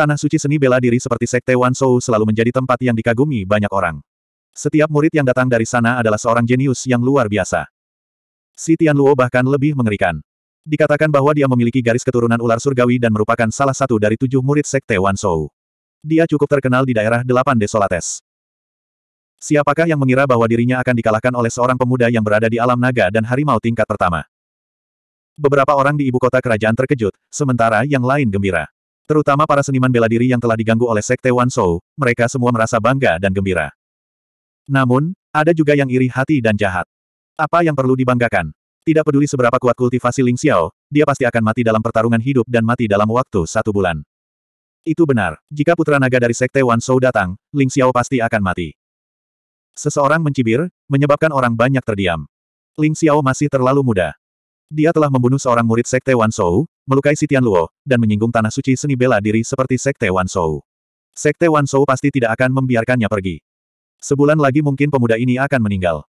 Tanah suci seni bela diri seperti sekte Wan Shou selalu menjadi tempat yang dikagumi banyak orang. Setiap murid yang datang dari sana adalah seorang jenius yang luar biasa. Si Tianluo bahkan lebih mengerikan. Dikatakan bahwa dia memiliki garis keturunan ular surgawi dan merupakan salah satu dari tujuh murid sekte Wan Shou. Dia cukup terkenal di daerah delapan desolates. Siapakah yang mengira bahwa dirinya akan dikalahkan oleh seorang pemuda yang berada di alam naga dan harimau tingkat pertama? Beberapa orang di ibu kota kerajaan terkejut, sementara yang lain gembira. Terutama para seniman bela diri yang telah diganggu oleh Sekte Wan Wanshou, mereka semua merasa bangga dan gembira. Namun, ada juga yang iri hati dan jahat. Apa yang perlu dibanggakan? Tidak peduli seberapa kuat kultivasi Ling Xiao, dia pasti akan mati dalam pertarungan hidup dan mati dalam waktu satu bulan. Itu benar, jika putra naga dari Sekte Wan Wanshou datang, Ling Xiao pasti akan mati. Seseorang mencibir, menyebabkan orang banyak terdiam. Ling Xiao masih terlalu muda. Dia telah membunuh seorang murid Sekte Wan Shou, melukai Sitian Luo, dan menyinggung tanah suci seni bela diri seperti Sekte Wan Shou. Sekte Wan Shou pasti tidak akan membiarkannya pergi. Sebulan lagi mungkin pemuda ini akan meninggal.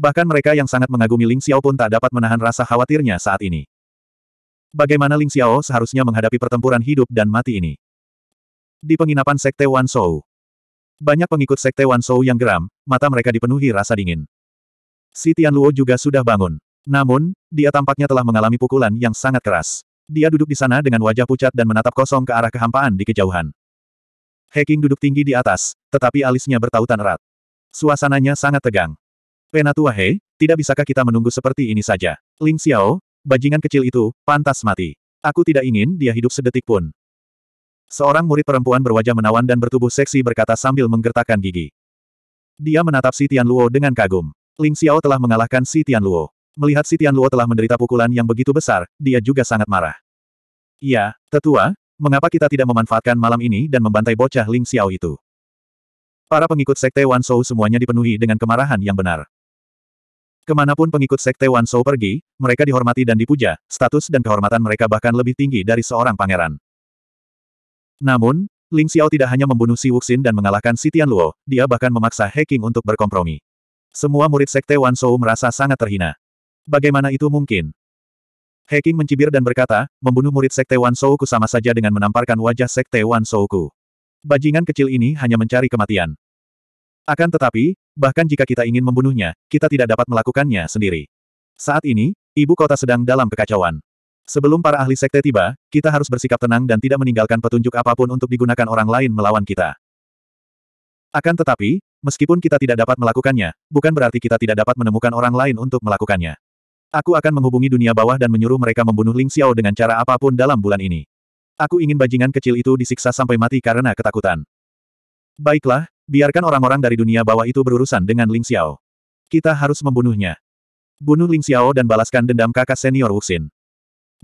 Bahkan mereka yang sangat mengagumi Ling Xiao pun tak dapat menahan rasa khawatirnya saat ini. Bagaimana Ling Xiao seharusnya menghadapi pertempuran hidup dan mati ini? Di penginapan Sekte Wan Shou, banyak pengikut Sekte Wan Shou yang geram, mata mereka dipenuhi rasa dingin. Si Luo juga sudah bangun. Namun, dia tampaknya telah mengalami pukulan yang sangat keras. Dia duduk di sana dengan wajah pucat dan menatap kosong ke arah kehampaan di kejauhan. Hacking duduk tinggi di atas, tetapi alisnya bertautan erat. Suasananya sangat tegang. Penatua He, tidak bisakah kita menunggu seperti ini saja? Ling Xiao, bajingan kecil itu, pantas mati. Aku tidak ingin dia hidup sedetik pun. Seorang murid perempuan berwajah menawan dan bertubuh seksi berkata sambil menggertakkan gigi. Dia menatap Si Tian Luo dengan kagum. Ling Xiao telah mengalahkan Si Tian Luo. Melihat Sitian Luo telah menderita pukulan yang begitu besar, dia juga sangat marah. Ya, tetua, mengapa kita tidak memanfaatkan malam ini dan membantai bocah Ling Xiao itu? Para pengikut sekte Wan Shou semuanya dipenuhi dengan kemarahan yang benar. Kemanapun pengikut sekte Wan Shou pergi, mereka dihormati dan dipuja, status dan kehormatan mereka bahkan lebih tinggi dari seorang pangeran. Namun, Ling Xiao tidak hanya membunuh Si Wuxin dan mengalahkan Si Luo, dia bahkan memaksa Heking untuk berkompromi. Semua murid sekte Wan Shou merasa sangat terhina. Bagaimana itu mungkin? Heking mencibir dan berkata, membunuh murid Sekte Wan Souku sama saja dengan menamparkan wajah Sekte Wan Souku. Bajingan kecil ini hanya mencari kematian. Akan tetapi, bahkan jika kita ingin membunuhnya, kita tidak dapat melakukannya sendiri. Saat ini, ibu kota sedang dalam kekacauan. Sebelum para ahli sekte tiba, kita harus bersikap tenang dan tidak meninggalkan petunjuk apapun untuk digunakan orang lain melawan kita. Akan tetapi, meskipun kita tidak dapat melakukannya, bukan berarti kita tidak dapat menemukan orang lain untuk melakukannya. Aku akan menghubungi dunia bawah dan menyuruh mereka membunuh Ling Xiao dengan cara apapun dalam bulan ini. Aku ingin bajingan kecil itu disiksa sampai mati karena ketakutan. Baiklah, biarkan orang-orang dari dunia bawah itu berurusan dengan Ling Xiao. Kita harus membunuhnya. Bunuh Ling Xiao dan balaskan dendam kakak senior Wuxin.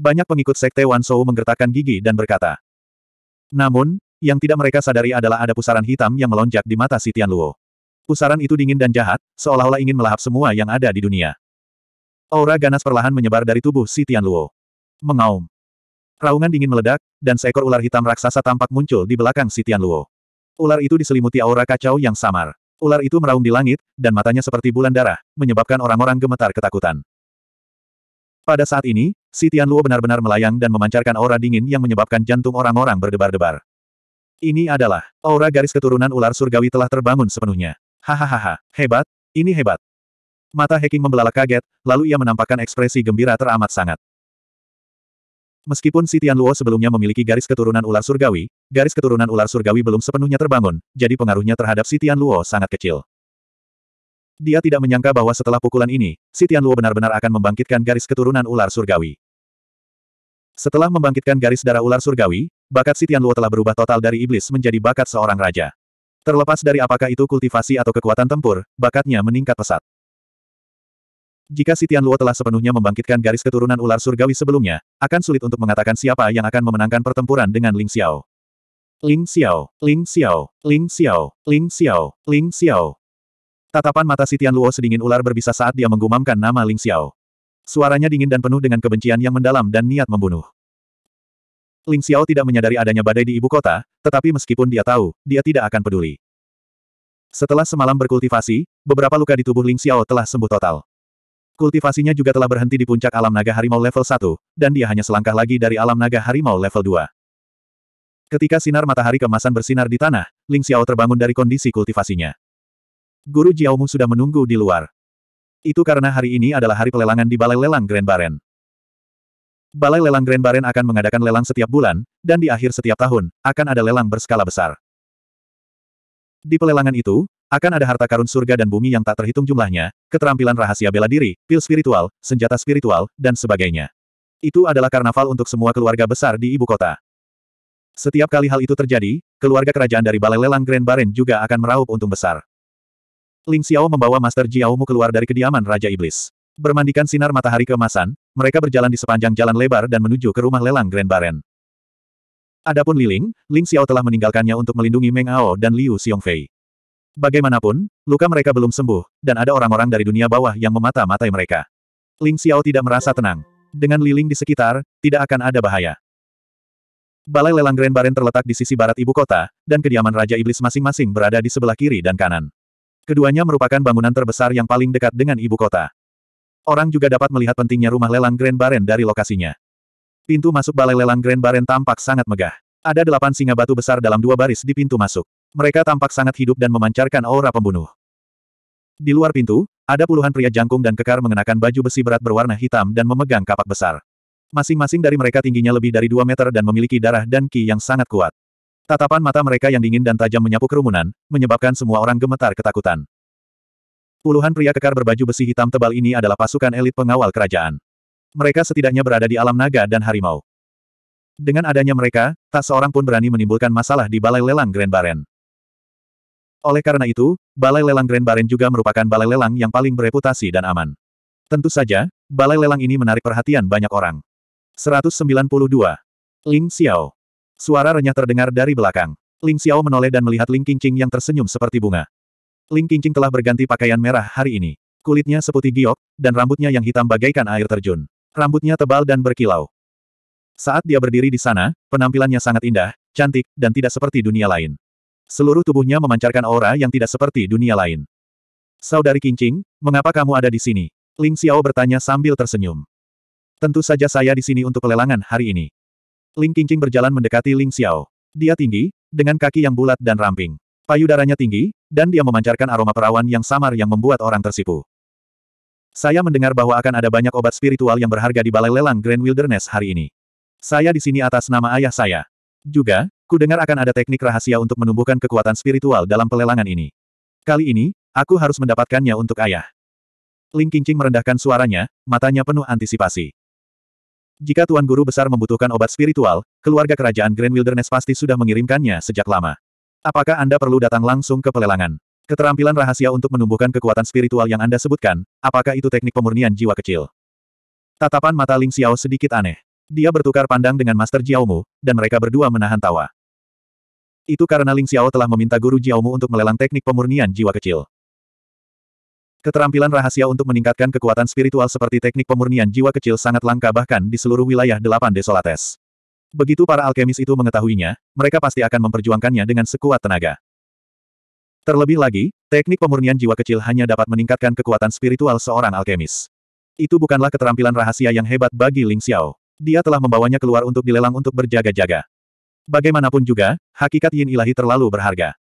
Banyak pengikut sekte Wan Shou menggertakkan gigi dan berkata. Namun, yang tidak mereka sadari adalah ada pusaran hitam yang melonjak di mata si Luo. Pusaran itu dingin dan jahat, seolah-olah ingin melahap semua yang ada di dunia. Aura ganas perlahan menyebar dari tubuh si Luo, Mengaum. Raungan dingin meledak, dan seekor ular hitam raksasa tampak muncul di belakang si Luo. Ular itu diselimuti aura kacau yang samar. Ular itu meraung di langit, dan matanya seperti bulan darah, menyebabkan orang-orang gemetar ketakutan. Pada saat ini, si Luo benar-benar melayang dan memancarkan aura dingin yang menyebabkan jantung orang-orang berdebar-debar. Ini adalah aura garis keturunan ular surgawi telah terbangun sepenuhnya. Hahaha, hebat, ini hebat. Mata Heking membelalak kaget, lalu ia menampakkan ekspresi gembira teramat sangat. Meskipun Sitian Luo sebelumnya memiliki garis keturunan ular surgawi, garis keturunan ular surgawi belum sepenuhnya terbangun, jadi pengaruhnya terhadap Sitian Luo sangat kecil. Dia tidak menyangka bahwa setelah pukulan ini, Sitian Luo benar-benar akan membangkitkan garis keturunan ular surgawi. Setelah membangkitkan garis darah ular surgawi, bakat Sitian Luo telah berubah total dari iblis menjadi bakat seorang raja. Terlepas dari apakah itu kultivasi atau kekuatan tempur, bakatnya meningkat pesat. Jika si Luo telah sepenuhnya membangkitkan garis keturunan ular surgawi sebelumnya, akan sulit untuk mengatakan siapa yang akan memenangkan pertempuran dengan Ling Xiao. Ling Xiao, Ling Xiao, Ling Xiao, Ling Xiao, Ling Xiao. Tatapan mata si Luo sedingin ular berbisa saat dia menggumamkan nama Ling Xiao. Suaranya dingin dan penuh dengan kebencian yang mendalam dan niat membunuh. Ling Xiao tidak menyadari adanya badai di ibu kota, tetapi meskipun dia tahu, dia tidak akan peduli. Setelah semalam berkultivasi, beberapa luka di tubuh Ling Xiao telah sembuh total. Kultivasinya juga telah berhenti di puncak alam naga harimau level 1, dan dia hanya selangkah lagi dari alam naga harimau level 2. Ketika sinar matahari kemasan bersinar di tanah, Ling Xiao terbangun dari kondisi kultivasinya. Guru Jiaomu sudah menunggu di luar. Itu karena hari ini adalah hari pelelangan di Balai Lelang Grand Baren. Balai Lelang Grand Baren akan mengadakan lelang setiap bulan, dan di akhir setiap tahun, akan ada lelang berskala besar. Di pelelangan itu, akan ada harta karun surga dan bumi yang tak terhitung jumlahnya, keterampilan rahasia bela diri, pil spiritual, senjata spiritual, dan sebagainya. Itu adalah karnaval untuk semua keluarga besar di ibu kota. Setiap kali hal itu terjadi, keluarga kerajaan dari Balai Lelang Grand Baren juga akan meraup untung besar. Ling Xiao membawa Master Jiao Mu keluar dari kediaman Raja Iblis. Bermandikan sinar matahari keemasan, mereka berjalan di sepanjang jalan lebar dan menuju ke rumah lelang Grand Baren. Adapun Liling, Ling Xiao telah meninggalkannya untuk melindungi Meng Ao dan Liu Xiongfei. Bagaimanapun, luka mereka belum sembuh, dan ada orang-orang dari dunia bawah yang memata-matai mereka. Ling Xiao tidak merasa tenang. Dengan Liling di sekitar, tidak akan ada bahaya. Balai lelang Grand Baren terletak di sisi barat ibu kota, dan kediaman Raja Iblis masing-masing berada di sebelah kiri dan kanan. Keduanya merupakan bangunan terbesar yang paling dekat dengan ibu kota. Orang juga dapat melihat pentingnya rumah lelang Grand Baren dari lokasinya. Pintu masuk balai lelang Grand Baren tampak sangat megah. Ada delapan singa batu besar dalam dua baris di pintu masuk. Mereka tampak sangat hidup dan memancarkan aura pembunuh. Di luar pintu, ada puluhan pria jangkung dan kekar mengenakan baju besi berat berwarna hitam dan memegang kapak besar. Masing-masing dari mereka tingginya lebih dari dua meter dan memiliki darah dan ki yang sangat kuat. Tatapan mata mereka yang dingin dan tajam menyapu kerumunan, menyebabkan semua orang gemetar ketakutan. Puluhan pria kekar berbaju besi hitam tebal ini adalah pasukan elit pengawal kerajaan. Mereka setidaknya berada di alam naga dan harimau. Dengan adanya mereka, tak seorang pun berani menimbulkan masalah di Balai Lelang Grand Baren. Oleh karena itu, Balai Lelang Grand Baren juga merupakan balai lelang yang paling bereputasi dan aman. Tentu saja, balai lelang ini menarik perhatian banyak orang. 192. Ling Xiao. Suara renyah terdengar dari belakang. Ling Xiao menoleh dan melihat Ling Qingqing yang tersenyum seperti bunga. Ling Qingqing telah berganti pakaian merah hari ini. Kulitnya seputih giok, dan rambutnya yang hitam bagaikan air terjun. Rambutnya tebal dan berkilau. Saat dia berdiri di sana, penampilannya sangat indah, cantik, dan tidak seperti dunia lain. Seluruh tubuhnya memancarkan aura yang tidak seperti dunia lain. Saudari Kincing, mengapa kamu ada di sini? Ling Xiao bertanya sambil tersenyum. Tentu saja saya di sini untuk pelelangan hari ini. Ling Kincing berjalan mendekati Ling Xiao. Dia tinggi, dengan kaki yang bulat dan ramping. Payudaranya tinggi, dan dia memancarkan aroma perawan yang samar yang membuat orang tersipu. Saya mendengar bahwa akan ada banyak obat spiritual yang berharga di balai lelang Grand Wilderness hari ini. Saya di sini atas nama ayah saya. Juga, ku dengar akan ada teknik rahasia untuk menumbuhkan kekuatan spiritual dalam pelelangan ini. Kali ini, aku harus mendapatkannya untuk ayah. Ling Qingqing merendahkan suaranya, matanya penuh antisipasi. Jika Tuan Guru Besar membutuhkan obat spiritual, keluarga kerajaan Grand Wilderness pasti sudah mengirimkannya sejak lama. Apakah Anda perlu datang langsung ke pelelangan? Keterampilan rahasia untuk menumbuhkan kekuatan spiritual yang Anda sebutkan, apakah itu teknik pemurnian jiwa kecil? Tatapan mata Ling Xiao sedikit aneh. Dia bertukar pandang dengan Master Jiaomu, dan mereka berdua menahan tawa. Itu karena Ling Xiao telah meminta guru Jiaomu untuk melelang teknik pemurnian jiwa kecil. Keterampilan rahasia untuk meningkatkan kekuatan spiritual seperti teknik pemurnian jiwa kecil sangat langka bahkan di seluruh wilayah delapan desolates. Begitu para alkemis itu mengetahuinya, mereka pasti akan memperjuangkannya dengan sekuat tenaga. Terlebih lagi, teknik pemurnian jiwa kecil hanya dapat meningkatkan kekuatan spiritual seorang alkemis. Itu bukanlah keterampilan rahasia yang hebat bagi Ling Xiao. Dia telah membawanya keluar untuk dilelang untuk berjaga-jaga. Bagaimanapun juga, hakikat yin ilahi terlalu berharga.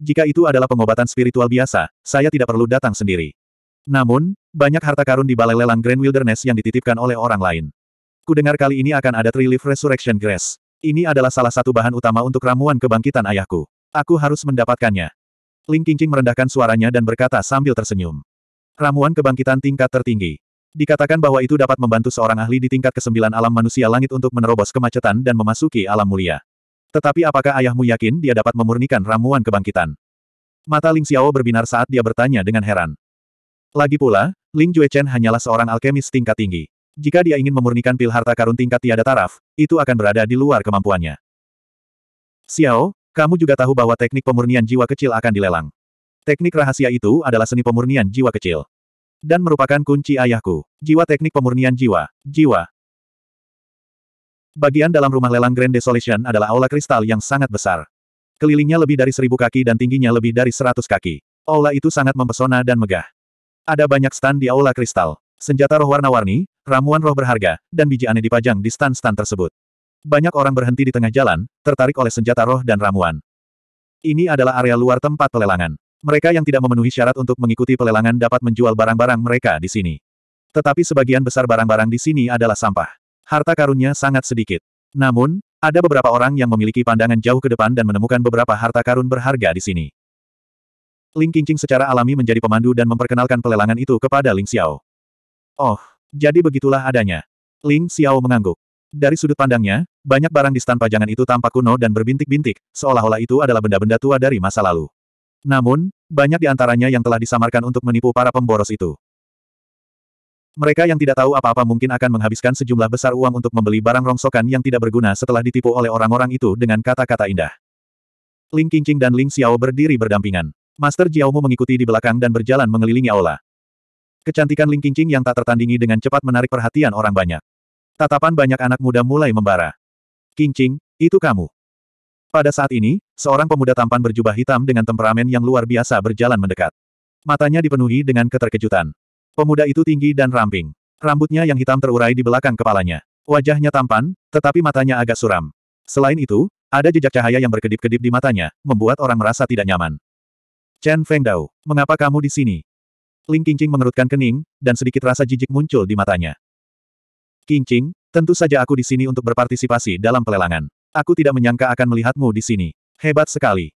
Jika itu adalah pengobatan spiritual biasa, saya tidak perlu datang sendiri. Namun, banyak harta karun di balai lelang Grand Wilderness yang dititipkan oleh orang lain. Kudengar kali ini akan ada Trilif Resurrection Grass. Ini adalah salah satu bahan utama untuk ramuan kebangkitan ayahku. Aku harus mendapatkannya. Ling Qingqing merendahkan suaranya dan berkata sambil tersenyum. Ramuan kebangkitan tingkat tertinggi. Dikatakan bahwa itu dapat membantu seorang ahli di tingkat kesembilan alam manusia langit untuk menerobos kemacetan dan memasuki alam mulia. Tetapi apakah ayahmu yakin dia dapat memurnikan ramuan kebangkitan? Mata Ling Xiao berbinar saat dia bertanya dengan heran. Lagi pula, Ling Juechen hanyalah seorang alkemis tingkat tinggi. Jika dia ingin memurnikan pil harta karun tingkat tiada taraf, itu akan berada di luar kemampuannya. Xiao, kamu juga tahu bahwa teknik pemurnian jiwa kecil akan dilelang. Teknik rahasia itu adalah seni pemurnian jiwa kecil. Dan merupakan kunci ayahku. Jiwa teknik pemurnian jiwa. Jiwa. Bagian dalam rumah lelang Grand Desolation adalah aula kristal yang sangat besar. Kelilingnya lebih dari seribu kaki dan tingginya lebih dari seratus kaki. Aula itu sangat mempesona dan megah. Ada banyak stand di aula kristal. Senjata roh warna-warni, ramuan roh berharga, dan biji aneh dipajang di stand-stand tersebut. Banyak orang berhenti di tengah jalan, tertarik oleh senjata roh dan ramuan. Ini adalah area luar tempat pelelangan. Mereka yang tidak memenuhi syarat untuk mengikuti pelelangan dapat menjual barang-barang mereka di sini. Tetapi sebagian besar barang-barang di sini adalah sampah. Harta karunnya sangat sedikit. Namun, ada beberapa orang yang memiliki pandangan jauh ke depan dan menemukan beberapa harta karun berharga di sini. Ling Qingqing secara alami menjadi pemandu dan memperkenalkan pelelangan itu kepada Ling Xiao. Oh, jadi begitulah adanya. Ling Xiao mengangguk. Dari sudut pandangnya, banyak barang di stan pajangan itu tampak kuno dan berbintik-bintik, seolah-olah itu adalah benda-benda tua dari masa lalu. Namun, banyak di antaranya yang telah disamarkan untuk menipu para pemboros itu. Mereka yang tidak tahu apa-apa mungkin akan menghabiskan sejumlah besar uang untuk membeli barang rongsokan yang tidak berguna setelah ditipu oleh orang-orang itu dengan kata-kata indah. Ling Qingqing dan Ling Xiao berdiri berdampingan. Master Jiaomu mengikuti di belakang dan berjalan mengelilingi aula. Kecantikan Ling Qingqing yang tak tertandingi dengan cepat menarik perhatian orang banyak. Tatapan banyak anak muda mulai membara. Kincing, itu kamu. Pada saat ini, seorang pemuda tampan berjubah hitam dengan temperamen yang luar biasa berjalan mendekat. Matanya dipenuhi dengan keterkejutan. Pemuda itu tinggi dan ramping. Rambutnya yang hitam terurai di belakang kepalanya. Wajahnya tampan, tetapi matanya agak suram. Selain itu, ada jejak cahaya yang berkedip-kedip di matanya, membuat orang merasa tidak nyaman. Chen Fengdao, mengapa kamu di sini? Ling Qingqing mengerutkan kening, dan sedikit rasa jijik muncul di matanya. Kincing, tentu saja aku di sini untuk berpartisipasi dalam pelelangan. Aku tidak menyangka akan melihatmu di sini. Hebat sekali.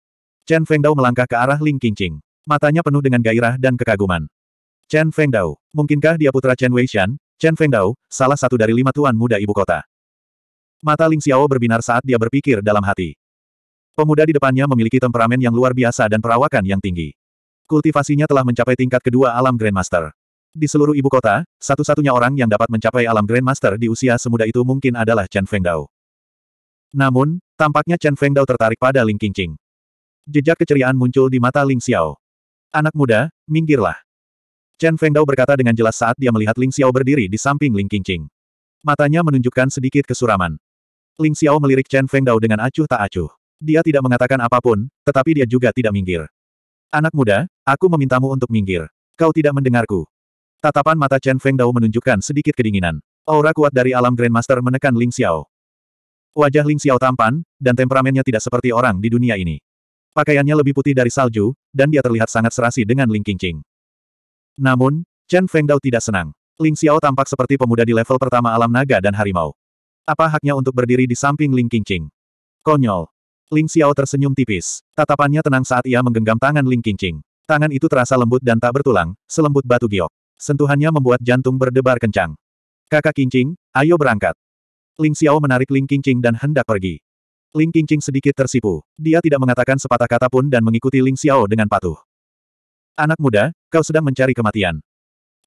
Chen Fengdao melangkah ke arah Ling Kincing. Matanya penuh dengan gairah dan kekaguman. Chen Fengdao, mungkinkah dia putra Chen Weishan? Chen Fengdao, salah satu dari lima tuan muda ibu kota. Mata Ling Xiao berbinar saat dia berpikir dalam hati. Pemuda di depannya memiliki temperamen yang luar biasa dan perawakan yang tinggi. Kultivasinya telah mencapai tingkat kedua alam Grandmaster. Di seluruh ibu kota, satu-satunya orang yang dapat mencapai alam Grandmaster di usia semuda itu mungkin adalah Chen Fengdao. Namun, tampaknya Chen Fengdao tertarik pada Ling Qingqing. Jejak keceriaan muncul di mata Ling Xiao. Anak muda, minggirlah. Chen Fengdao berkata dengan jelas saat dia melihat Ling Xiao berdiri di samping Ling Qingqing. Matanya menunjukkan sedikit kesuraman. Ling Xiao melirik Chen Fengdao dengan acuh tak acuh. Dia tidak mengatakan apapun, tetapi dia juga tidak minggir. Anak muda, aku memintamu untuk minggir. Kau tidak mendengarku. Tatapan mata Chen Feng Dao menunjukkan sedikit kedinginan. Aura kuat dari alam Grandmaster menekan Ling Xiao. Wajah Ling Xiao tampan, dan temperamennya tidak seperti orang di dunia ini. Pakaiannya lebih putih dari salju, dan dia terlihat sangat serasi dengan Ling Qingqing. Namun, Chen Feng Dao tidak senang. Ling Xiao tampak seperti pemuda di level pertama alam naga dan harimau. Apa haknya untuk berdiri di samping Ling Qingqing? Konyol. Ling Xiao tersenyum tipis. Tatapannya tenang saat ia menggenggam tangan Ling Qingqing. Tangan itu terasa lembut dan tak bertulang, selembut batu giok. Sentuhannya membuat jantung berdebar kencang. Kakak Kincing, ayo berangkat. Ling Xiao menarik Ling Kincing dan hendak pergi. Ling Kincing sedikit tersipu. Dia tidak mengatakan sepatah kata pun dan mengikuti Ling Xiao dengan patuh. Anak muda, kau sedang mencari kematian.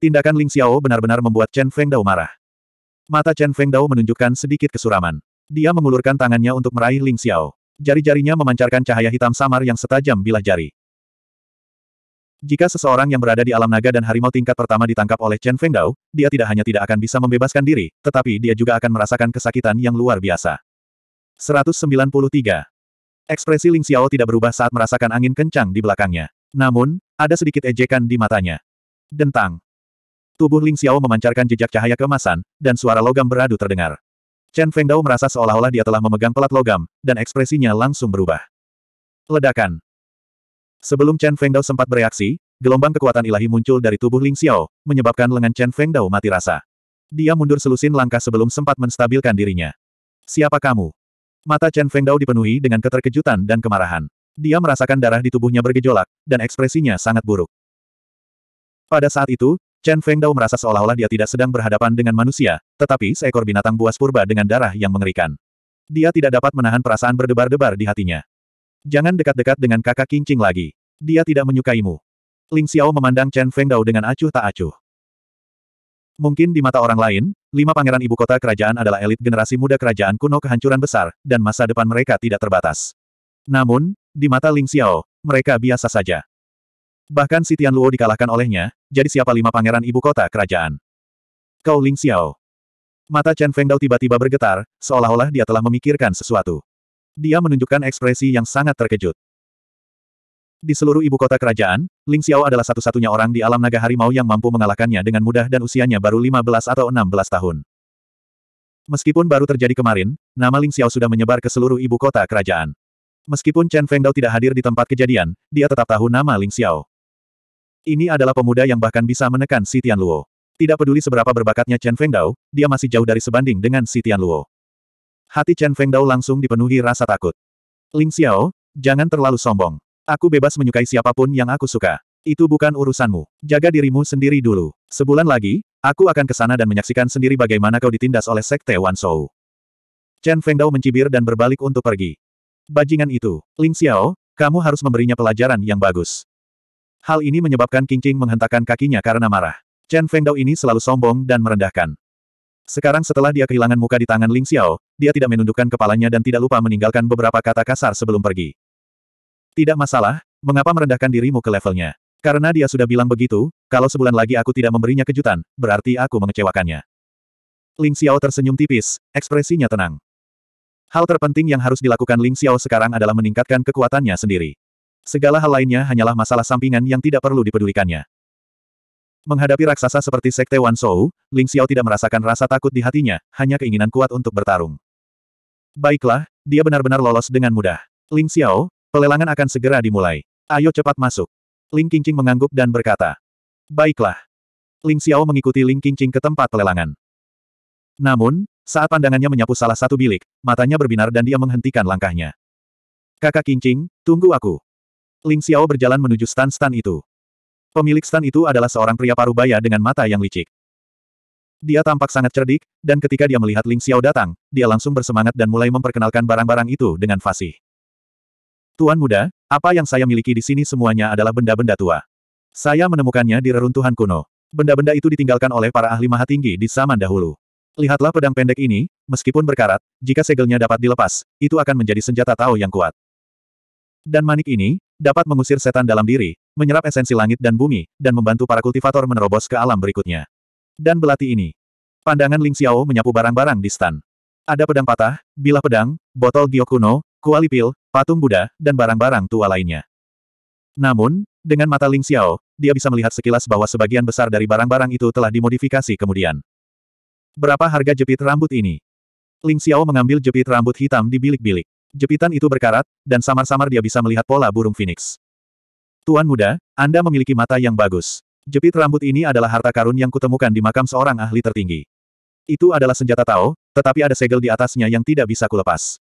Tindakan Ling Xiao benar-benar membuat Chen Feng Dao marah. Mata Chen Feng Dao menunjukkan sedikit kesuraman. Dia mengulurkan tangannya untuk meraih Ling Xiao. Jari-jarinya memancarkan cahaya hitam samar yang setajam bilah jari. Jika seseorang yang berada di alam naga dan harimau tingkat pertama ditangkap oleh Chen Feng Dao, dia tidak hanya tidak akan bisa membebaskan diri, tetapi dia juga akan merasakan kesakitan yang luar biasa. 193. Ekspresi Ling Xiao tidak berubah saat merasakan angin kencang di belakangnya. Namun, ada sedikit ejekan di matanya. Dentang. Tubuh Ling Xiao memancarkan jejak cahaya kemasan, dan suara logam beradu terdengar. Chen Feng Dao merasa seolah-olah dia telah memegang pelat logam, dan ekspresinya langsung berubah. Ledakan. Sebelum Chen Fengdao sempat bereaksi, gelombang kekuatan ilahi muncul dari tubuh Ling Xiao, menyebabkan lengan Chen Fengdao mati rasa. Dia mundur selusin langkah sebelum sempat menstabilkan dirinya. Siapa kamu? Mata Chen Fengdao dipenuhi dengan keterkejutan dan kemarahan. Dia merasakan darah di tubuhnya bergejolak, dan ekspresinya sangat buruk. Pada saat itu, Chen Fengdao merasa seolah-olah dia tidak sedang berhadapan dengan manusia, tetapi seekor binatang buas purba dengan darah yang mengerikan. Dia tidak dapat menahan perasaan berdebar-debar di hatinya. Jangan dekat-dekat dengan kakak kincing lagi. Dia tidak menyukaimu. Ling Xiao memandang Chen Feng Dao dengan acuh tak acuh. Mungkin di mata orang lain, lima pangeran ibu kota kerajaan adalah elit generasi muda kerajaan kuno kehancuran besar, dan masa depan mereka tidak terbatas. Namun, di mata Ling Xiao, mereka biasa saja. Bahkan si Tian Luo dikalahkan olehnya, jadi siapa lima pangeran ibu kota kerajaan? Kau Ling Xiao. Mata Chen Feng Dao tiba-tiba bergetar, seolah-olah dia telah memikirkan sesuatu. Dia menunjukkan ekspresi yang sangat terkejut. Di seluruh ibu kota kerajaan, Ling Xiao adalah satu-satunya orang di alam naga harimau yang mampu mengalahkannya dengan mudah dan usianya baru 15 atau 16 tahun. Meskipun baru terjadi kemarin, nama Ling Xiao sudah menyebar ke seluruh ibu kota kerajaan. Meskipun Chen Fengdao tidak hadir di tempat kejadian, dia tetap tahu nama Ling Xiao. Ini adalah pemuda yang bahkan bisa menekan Si Tian Luo. Tidak peduli seberapa berbakatnya Chen Fengdao, dia masih jauh dari sebanding dengan Si Tian Luo. Hati Chen Fengdao langsung dipenuhi rasa takut. Ling Xiao, jangan terlalu sombong. Aku bebas menyukai siapapun yang aku suka. Itu bukan urusanmu. Jaga dirimu sendiri dulu. Sebulan lagi, aku akan ke sana dan menyaksikan sendiri bagaimana kau ditindas oleh Sekte Wan Shou. Chen Fengdao mencibir dan berbalik untuk pergi. Bajingan itu, Ling Xiao, kamu harus memberinya pelajaran yang bagus. Hal ini menyebabkan King Qing menghentakkan kakinya karena marah. Chen Fengdao ini selalu sombong dan merendahkan. Sekarang setelah dia kehilangan muka di tangan Ling Xiao, dia tidak menundukkan kepalanya dan tidak lupa meninggalkan beberapa kata kasar sebelum pergi. Tidak masalah, mengapa merendahkan dirimu ke levelnya? Karena dia sudah bilang begitu, kalau sebulan lagi aku tidak memberinya kejutan, berarti aku mengecewakannya. Ling Xiao tersenyum tipis, ekspresinya tenang. Hal terpenting yang harus dilakukan Ling Xiao sekarang adalah meningkatkan kekuatannya sendiri. Segala hal lainnya hanyalah masalah sampingan yang tidak perlu dipedulikannya. Menghadapi raksasa seperti Sekte Wan Shou, Ling Xiao tidak merasakan rasa takut di hatinya, hanya keinginan kuat untuk bertarung. Baiklah, dia benar-benar lolos dengan mudah. Ling Xiao, pelelangan akan segera dimulai. Ayo cepat masuk. Ling Qingqing mengangguk dan berkata. Baiklah. Ling Xiao mengikuti Ling Qingqing ke tempat pelelangan. Namun, saat pandangannya menyapu salah satu bilik, matanya berbinar dan dia menghentikan langkahnya. Kakak Qingqing, tunggu aku. Ling Xiao berjalan menuju stan-stan itu. Pemilik stan itu adalah seorang pria parubaya dengan mata yang licik. Dia tampak sangat cerdik, dan ketika dia melihat Ling Xiao datang, dia langsung bersemangat dan mulai memperkenalkan barang-barang itu dengan fasih. Tuan muda, apa yang saya miliki di sini semuanya adalah benda-benda tua. Saya menemukannya di reruntuhan kuno. Benda-benda itu ditinggalkan oleh para ahli maha tinggi di zaman dahulu. Lihatlah pedang pendek ini, meskipun berkarat, jika segelnya dapat dilepas, itu akan menjadi senjata Tao yang kuat. Dan manik ini, dapat mengusir setan dalam diri, menyerap esensi langit dan bumi, dan membantu para kultivator menerobos ke alam berikutnya. Dan belati ini. Pandangan Ling Xiao menyapu barang-barang di stan. Ada pedang patah, bilah pedang, botol kuno, kuali pil, patung Buddha, dan barang-barang tua lainnya. Namun, dengan mata Ling Xiao, dia bisa melihat sekilas bahwa sebagian besar dari barang-barang itu telah dimodifikasi kemudian. Berapa harga jepit rambut ini? Ling Xiao mengambil jepit rambut hitam di bilik-bilik. Jepitan itu berkarat, dan samar-samar dia bisa melihat pola burung phoenix. Tuan muda, Anda memiliki mata yang bagus. Jepit rambut ini adalah harta karun yang kutemukan di makam seorang ahli tertinggi. Itu adalah senjata Tao, tetapi ada segel di atasnya yang tidak bisa kulepas.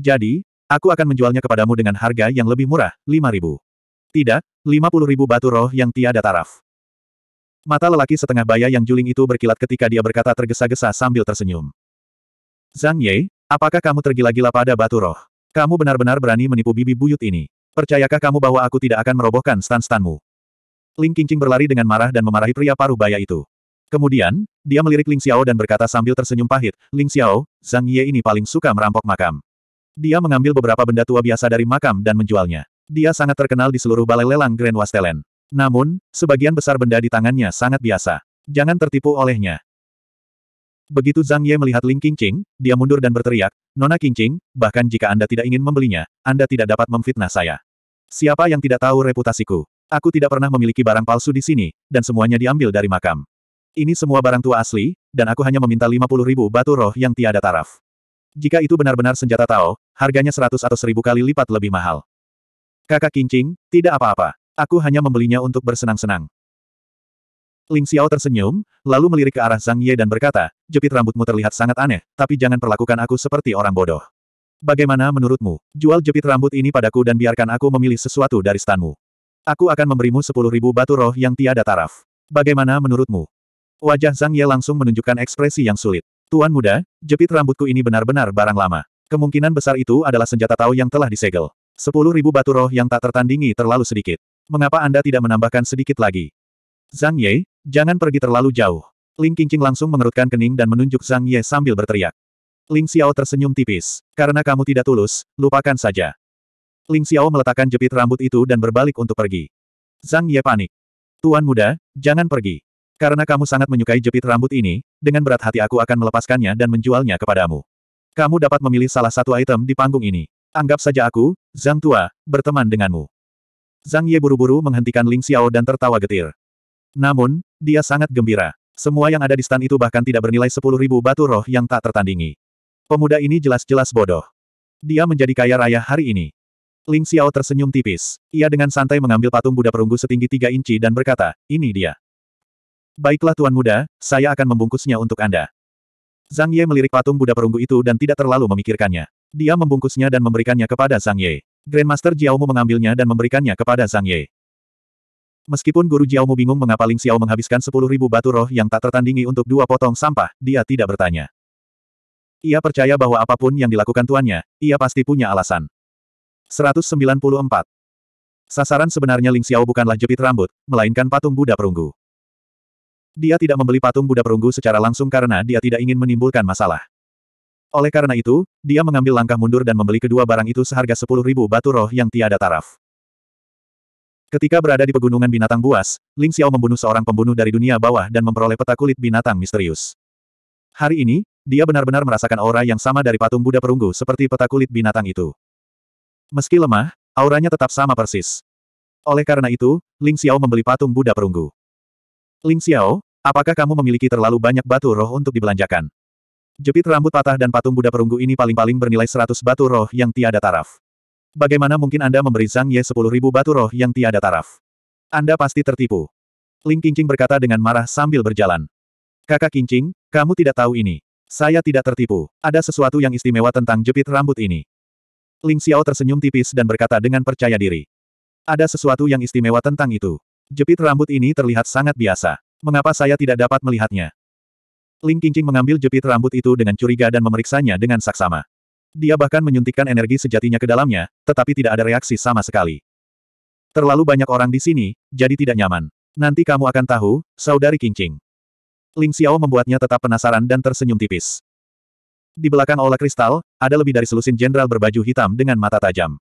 Jadi, aku akan menjualnya kepadamu dengan harga yang lebih murah, 5.000. Tidak, 50.000 batu roh yang tiada taraf. Mata lelaki setengah baya yang juling itu berkilat ketika dia berkata tergesa-gesa sambil tersenyum. Zhang Ye, apakah kamu tergila-gila pada batu roh? Kamu benar-benar berani menipu bibi buyut ini. Percayakah kamu bahwa aku tidak akan merobohkan stan-stanmu? Ling Qingqing berlari dengan marah dan memarahi pria paruh baya itu. Kemudian, dia melirik Ling Xiao dan berkata sambil tersenyum pahit, Ling Xiao, Zhang Ye ini paling suka merampok makam. Dia mengambil beberapa benda tua biasa dari makam dan menjualnya. Dia sangat terkenal di seluruh balai lelang Grand Wastelen. Namun, sebagian besar benda di tangannya sangat biasa. Jangan tertipu olehnya. Begitu Zhang Ye melihat Ling Qingqing, dia mundur dan berteriak, Nona Qingqing, bahkan jika Anda tidak ingin membelinya, Anda tidak dapat memfitnah saya. Siapa yang tidak tahu reputasiku? Aku tidak pernah memiliki barang palsu di sini, dan semuanya diambil dari makam. Ini semua barang tua asli, dan aku hanya meminta 50 ribu batu roh yang tiada taraf. Jika itu benar-benar senjata Tao, harganya seratus atau seribu kali lipat lebih mahal. Kakak kincing, tidak apa-apa. Aku hanya membelinya untuk bersenang-senang. Ling Xiao tersenyum, lalu melirik ke arah Zhang Ye dan berkata, jepit rambutmu terlihat sangat aneh, tapi jangan perlakukan aku seperti orang bodoh. Bagaimana menurutmu? Jual jepit rambut ini padaku dan biarkan aku memilih sesuatu dari stanmu. Aku akan memberimu sepuluh ribu batu roh yang tiada taraf. Bagaimana menurutmu? Wajah Zhang Ye langsung menunjukkan ekspresi yang sulit. Tuan muda, jepit rambutku ini benar-benar barang lama. Kemungkinan besar itu adalah senjata tahu yang telah disegel. Sepuluh ribu batu roh yang tak tertandingi terlalu sedikit. Mengapa Anda tidak menambahkan sedikit lagi? Zhang Ye, jangan pergi terlalu jauh. Ling Qingqing langsung mengerutkan kening dan menunjuk Zhang Ye sambil berteriak. Ling Xiao tersenyum tipis. Karena kamu tidak tulus, lupakan saja. Ling Xiao meletakkan jepit rambut itu dan berbalik untuk pergi. Zhang Ye panik. Tuan muda, jangan pergi. Karena kamu sangat menyukai jepit rambut ini, dengan berat hati aku akan melepaskannya dan menjualnya kepadamu. Kamu dapat memilih salah satu item di panggung ini. Anggap saja aku, Zhang Tua, berteman denganmu. Zhang Ye buru-buru menghentikan Ling Xiao dan tertawa getir. Namun, dia sangat gembira. Semua yang ada di stan itu bahkan tidak bernilai sepuluh ribu batu roh yang tak tertandingi. Pemuda ini jelas-jelas bodoh. Dia menjadi kaya raya hari ini. Ling Xiao tersenyum tipis. Ia dengan santai mengambil patung Buddha perunggu setinggi tiga inci dan berkata, ini dia. Baiklah Tuan Muda, saya akan membungkusnya untuk Anda. Zhang Ye melirik patung Buddha perunggu itu dan tidak terlalu memikirkannya. Dia membungkusnya dan memberikannya kepada Zhang Ye. Grandmaster Jiaomu mengambilnya dan memberikannya kepada Zhang Ye. Meskipun Guru Jiaomu bingung mengapa Ling Xiao menghabiskan sepuluh ribu batu roh yang tak tertandingi untuk dua potong sampah, dia tidak bertanya. Ia percaya bahwa apapun yang dilakukan tuannya, ia pasti punya alasan. 194. Sasaran sebenarnya Ling Xiao bukanlah jepit rambut, melainkan patung Buddha perunggu. Dia tidak membeli patung Buddha perunggu secara langsung karena dia tidak ingin menimbulkan masalah. Oleh karena itu, dia mengambil langkah mundur dan membeli kedua barang itu seharga 10.000 batu roh yang tiada taraf. Ketika berada di pegunungan binatang buas, Ling Xiao membunuh seorang pembunuh dari dunia bawah dan memperoleh peta kulit binatang misterius. Hari ini, dia benar-benar merasakan aura yang sama dari patung Buddha perunggu seperti peta kulit binatang itu. Meski lemah, auranya tetap sama persis. Oleh karena itu, Ling Xiao membeli patung Buddha perunggu. Ling Xiao, apakah kamu memiliki terlalu banyak batu roh untuk dibelanjakan? Jepit rambut patah dan patung Buddha perunggu ini paling-paling bernilai 100 batu roh yang tiada taraf. Bagaimana mungkin Anda memberi Zhang Ye 10.000 batu roh yang tiada taraf? Anda pasti tertipu. Ling Qingqing berkata dengan marah sambil berjalan. Kakak Kincing, kamu tidak tahu ini. Saya tidak tertipu. Ada sesuatu yang istimewa tentang jepit rambut ini. Ling Xiao tersenyum tipis dan berkata dengan percaya diri. Ada sesuatu yang istimewa tentang itu. Jepit rambut ini terlihat sangat biasa. Mengapa saya tidak dapat melihatnya? Ling Qingqing mengambil jepit rambut itu dengan curiga dan memeriksanya dengan saksama. Dia bahkan menyuntikkan energi sejatinya ke dalamnya, tetapi tidak ada reaksi sama sekali. Terlalu banyak orang di sini, jadi tidak nyaman. Nanti kamu akan tahu, saudari Qingqing. Ling Xiao membuatnya tetap penasaran dan tersenyum tipis. Di belakang aula kristal, ada lebih dari selusin jenderal berbaju hitam dengan mata tajam.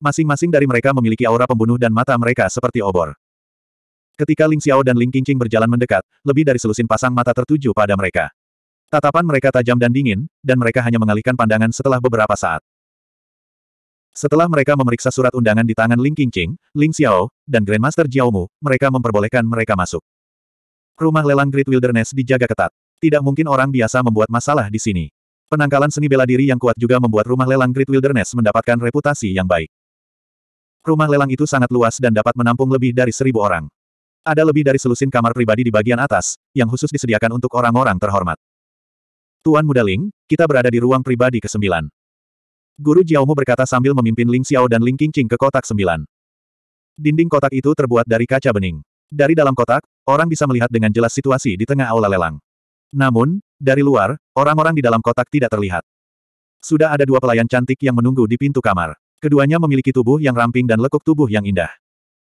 Masing-masing dari mereka memiliki aura pembunuh dan mata mereka seperti obor. Ketika Ling Xiao dan Ling Qingqing berjalan mendekat, lebih dari selusin pasang mata tertuju pada mereka. Tatapan mereka tajam dan dingin, dan mereka hanya mengalihkan pandangan setelah beberapa saat. Setelah mereka memeriksa surat undangan di tangan Ling Qingqing, Ling Xiao, dan Grandmaster Jiaomu, mereka memperbolehkan mereka masuk. Rumah lelang Great Wilderness dijaga ketat. Tidak mungkin orang biasa membuat masalah di sini. Penangkalan seni bela diri yang kuat juga membuat rumah lelang Great Wilderness mendapatkan reputasi yang baik. Rumah lelang itu sangat luas dan dapat menampung lebih dari seribu orang. Ada lebih dari selusin kamar pribadi di bagian atas, yang khusus disediakan untuk orang-orang terhormat. Tuan Muda Ling, kita berada di ruang pribadi ke-9. Guru Jiaomu berkata sambil memimpin Ling Xiao dan Ling Qingqing ke kotak 9. Dinding kotak itu terbuat dari kaca bening. Dari dalam kotak, orang bisa melihat dengan jelas situasi di tengah aula lelang. Namun, dari luar, orang-orang di dalam kotak tidak terlihat. Sudah ada dua pelayan cantik yang menunggu di pintu kamar. Keduanya memiliki tubuh yang ramping dan lekuk tubuh yang indah.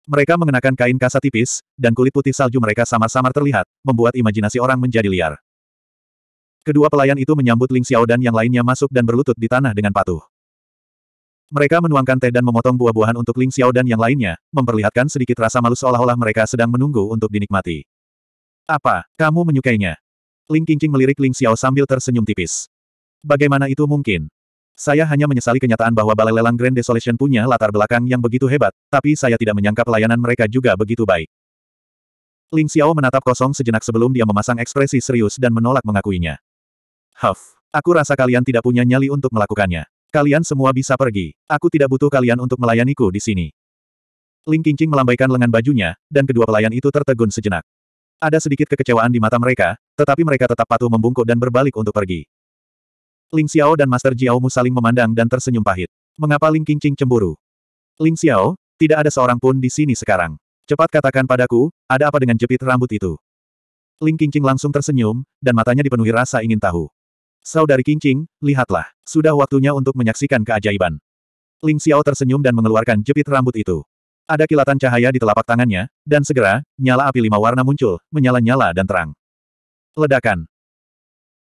Mereka mengenakan kain kasa tipis, dan kulit putih salju mereka samar-samar terlihat, membuat imajinasi orang menjadi liar. Kedua pelayan itu menyambut Ling Xiao dan yang lainnya masuk dan berlutut di tanah dengan patuh. Mereka menuangkan teh dan memotong buah-buahan untuk Ling Xiao dan yang lainnya, memperlihatkan sedikit rasa malu seolah-olah mereka sedang menunggu untuk dinikmati. Apa, kamu menyukainya? Ling Qingqing melirik Ling Xiao sambil tersenyum tipis. Bagaimana itu mungkin? Saya hanya menyesali kenyataan bahwa balai lelang Grand Desolation punya latar belakang yang begitu hebat, tapi saya tidak menyangka pelayanan mereka juga begitu baik. Ling Xiao menatap kosong sejenak sebelum dia memasang ekspresi serius dan menolak mengakuinya. Huff, aku rasa kalian tidak punya nyali untuk melakukannya. Kalian semua bisa pergi. Aku tidak butuh kalian untuk melayaniku di sini. Ling Qingqing melambaikan lengan bajunya, dan kedua pelayan itu tertegun sejenak. Ada sedikit kekecewaan di mata mereka, tetapi mereka tetap patuh membungkuk dan berbalik untuk pergi. Ling Xiao dan Master Jiao Mu saling memandang dan tersenyum pahit. Mengapa Ling Qingqing cemburu? Ling Xiao, tidak ada seorang pun di sini sekarang. Cepat katakan padaku, ada apa dengan jepit rambut itu? Ling Qingqing langsung tersenyum, dan matanya dipenuhi rasa ingin tahu. Saudari Qingqing, lihatlah, sudah waktunya untuk menyaksikan keajaiban. Ling Xiao tersenyum dan mengeluarkan jepit rambut itu. Ada kilatan cahaya di telapak tangannya, dan segera, nyala api lima warna muncul, menyala-nyala dan terang. Ledakan.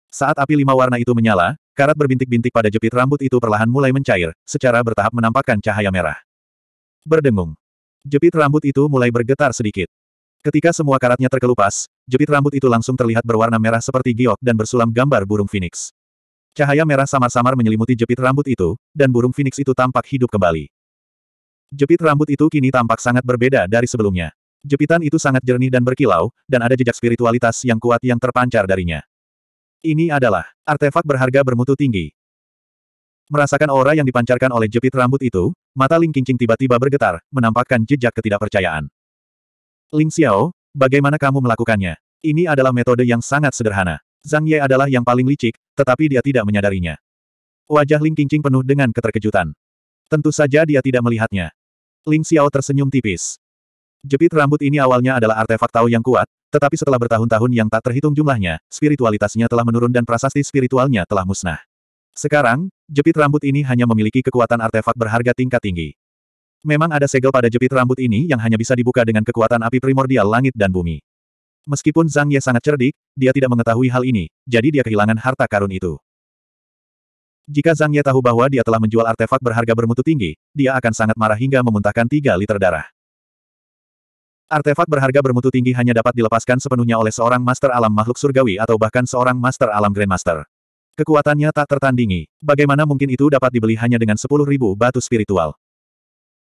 Saat api lima warna itu menyala, karat berbintik-bintik pada jepit rambut itu perlahan mulai mencair, secara bertahap menampakkan cahaya merah. Berdengung. Jepit rambut itu mulai bergetar sedikit. Ketika semua karatnya terkelupas, jepit rambut itu langsung terlihat berwarna merah seperti giok dan bersulam gambar burung phoenix. Cahaya merah samar-samar menyelimuti jepit rambut itu, dan burung phoenix itu tampak hidup kembali. Jepit rambut itu kini tampak sangat berbeda dari sebelumnya. Jepitan itu sangat jernih dan berkilau, dan ada jejak spiritualitas yang kuat yang terpancar darinya. Ini adalah artefak berharga bermutu tinggi. Merasakan aura yang dipancarkan oleh jepit rambut itu, mata Ling Qingqing tiba-tiba bergetar, menampakkan jejak ketidakpercayaan. Ling Xiao, bagaimana kamu melakukannya? Ini adalah metode yang sangat sederhana. Zhang Ye adalah yang paling licik, tetapi dia tidak menyadarinya. Wajah Ling Qingqing penuh dengan keterkejutan. Tentu saja dia tidak melihatnya. Ling Xiao tersenyum tipis. Jepit rambut ini awalnya adalah artefak Tao yang kuat, tetapi setelah bertahun-tahun yang tak terhitung jumlahnya, spiritualitasnya telah menurun dan prasasti spiritualnya telah musnah. Sekarang, jepit rambut ini hanya memiliki kekuatan artefak berharga tingkat tinggi. Memang ada segel pada jepit rambut ini yang hanya bisa dibuka dengan kekuatan api primordial langit dan bumi. Meskipun Zhang Ye sangat cerdik, dia tidak mengetahui hal ini, jadi dia kehilangan harta karun itu. Jika Zhang Ye tahu bahwa dia telah menjual artefak berharga bermutu tinggi, dia akan sangat marah hingga memuntahkan tiga liter darah. Artefak berharga bermutu tinggi hanya dapat dilepaskan sepenuhnya oleh seorang master alam makhluk surgawi atau bahkan seorang master alam grandmaster. Kekuatannya tak tertandingi. Bagaimana mungkin itu dapat dibeli hanya dengan ribu batu spiritual?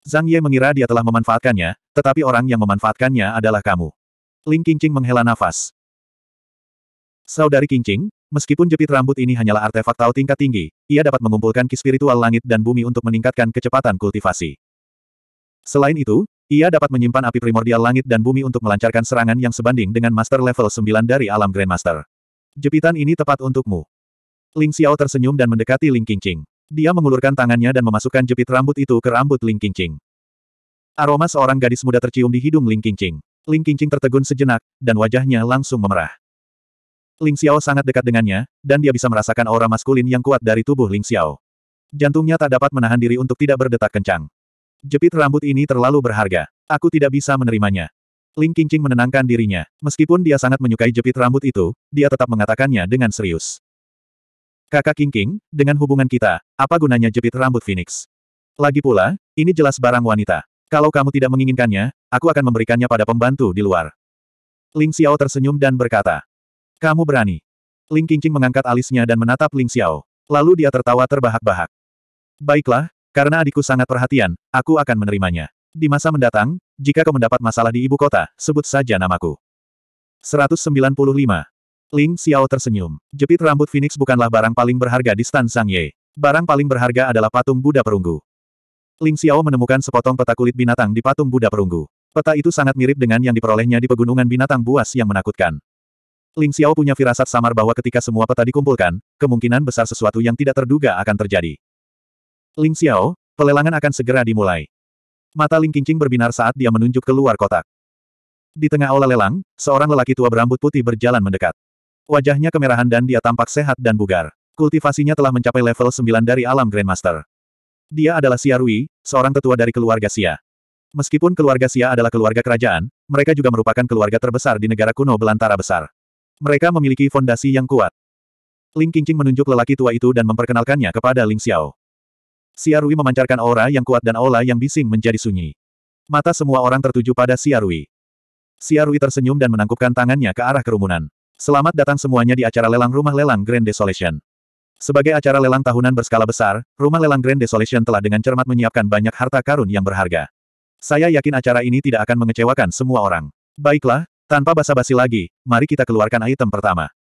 Zhang Ye mengira dia telah memanfaatkannya, tetapi orang yang memanfaatkannya adalah kamu. Ling Qingqing menghela nafas. Saudari Qingqing, meskipun jepit rambut ini hanyalah artefak tau tingkat tinggi, ia dapat mengumpulkan ki spiritual langit dan bumi untuk meningkatkan kecepatan kultivasi. Selain itu, ia dapat menyimpan api primordial langit dan bumi untuk melancarkan serangan yang sebanding dengan master level 9 dari alam Grandmaster. Jepitan ini tepat untukmu. Ling Xiao tersenyum dan mendekati Ling Qingqing. Dia mengulurkan tangannya dan memasukkan jepit rambut itu ke rambut Ling Qingqing. Aroma seorang gadis muda tercium di hidung Ling Qingqing. Ling Qingqing tertegun sejenak, dan wajahnya langsung memerah. Ling Xiao sangat dekat dengannya, dan dia bisa merasakan aura maskulin yang kuat dari tubuh Ling Xiao. Jantungnya tak dapat menahan diri untuk tidak berdetak kencang. Jepit rambut ini terlalu berharga. Aku tidak bisa menerimanya. Ling Qingqing menenangkan dirinya. Meskipun dia sangat menyukai jepit rambut itu, dia tetap mengatakannya dengan serius. Kakak King King, dengan hubungan kita, apa gunanya jepit rambut Phoenix? Lagi pula, ini jelas barang wanita. Kalau kamu tidak menginginkannya, aku akan memberikannya pada pembantu di luar. Ling Xiao tersenyum dan berkata, Kamu berani. Ling Qingqing mengangkat alisnya dan menatap Ling Xiao. Lalu dia tertawa terbahak-bahak. Baiklah, karena adikku sangat perhatian, aku akan menerimanya. Di masa mendatang, jika kau mendapat masalah di ibu kota, sebut saja namaku. 195. Ling Xiao tersenyum. Jepit rambut Phoenix bukanlah barang paling berharga di Stan Sang Ye. Barang paling berharga adalah patung Buddha Perunggu. Ling Xiao menemukan sepotong peta kulit binatang di patung Buddha Perunggu. Peta itu sangat mirip dengan yang diperolehnya di pegunungan binatang buas yang menakutkan. Ling Xiao punya firasat samar bahwa ketika semua peta dikumpulkan, kemungkinan besar sesuatu yang tidak terduga akan terjadi. Ling Xiao, pelelangan akan segera dimulai. Mata Ling Qingqing berbinar saat dia menunjuk keluar kotak. Di tengah aula lelang, seorang lelaki tua berambut putih berjalan mendekat. Wajahnya kemerahan dan dia tampak sehat dan bugar. Kultivasinya telah mencapai level 9 dari alam Grandmaster. Dia adalah Xia Rui, seorang tetua dari keluarga Sia. Meskipun keluarga Sia adalah keluarga kerajaan, mereka juga merupakan keluarga terbesar di negara kuno belantara besar. Mereka memiliki fondasi yang kuat. Ling Qingqing menunjuk lelaki tua itu dan memperkenalkannya kepada Ling Xiao. Xia Rui memancarkan aura yang kuat dan aula yang bising menjadi sunyi. Mata semua orang tertuju pada Xia Rui. Xia Rui tersenyum dan menangkupkan tangannya ke arah kerumunan. Selamat datang semuanya di acara lelang rumah lelang Grand Desolation. Sebagai acara lelang tahunan berskala besar, rumah lelang Grand Desolation telah dengan cermat menyiapkan banyak harta karun yang berharga. Saya yakin acara ini tidak akan mengecewakan semua orang. Baiklah, tanpa basa-basi lagi, mari kita keluarkan item pertama.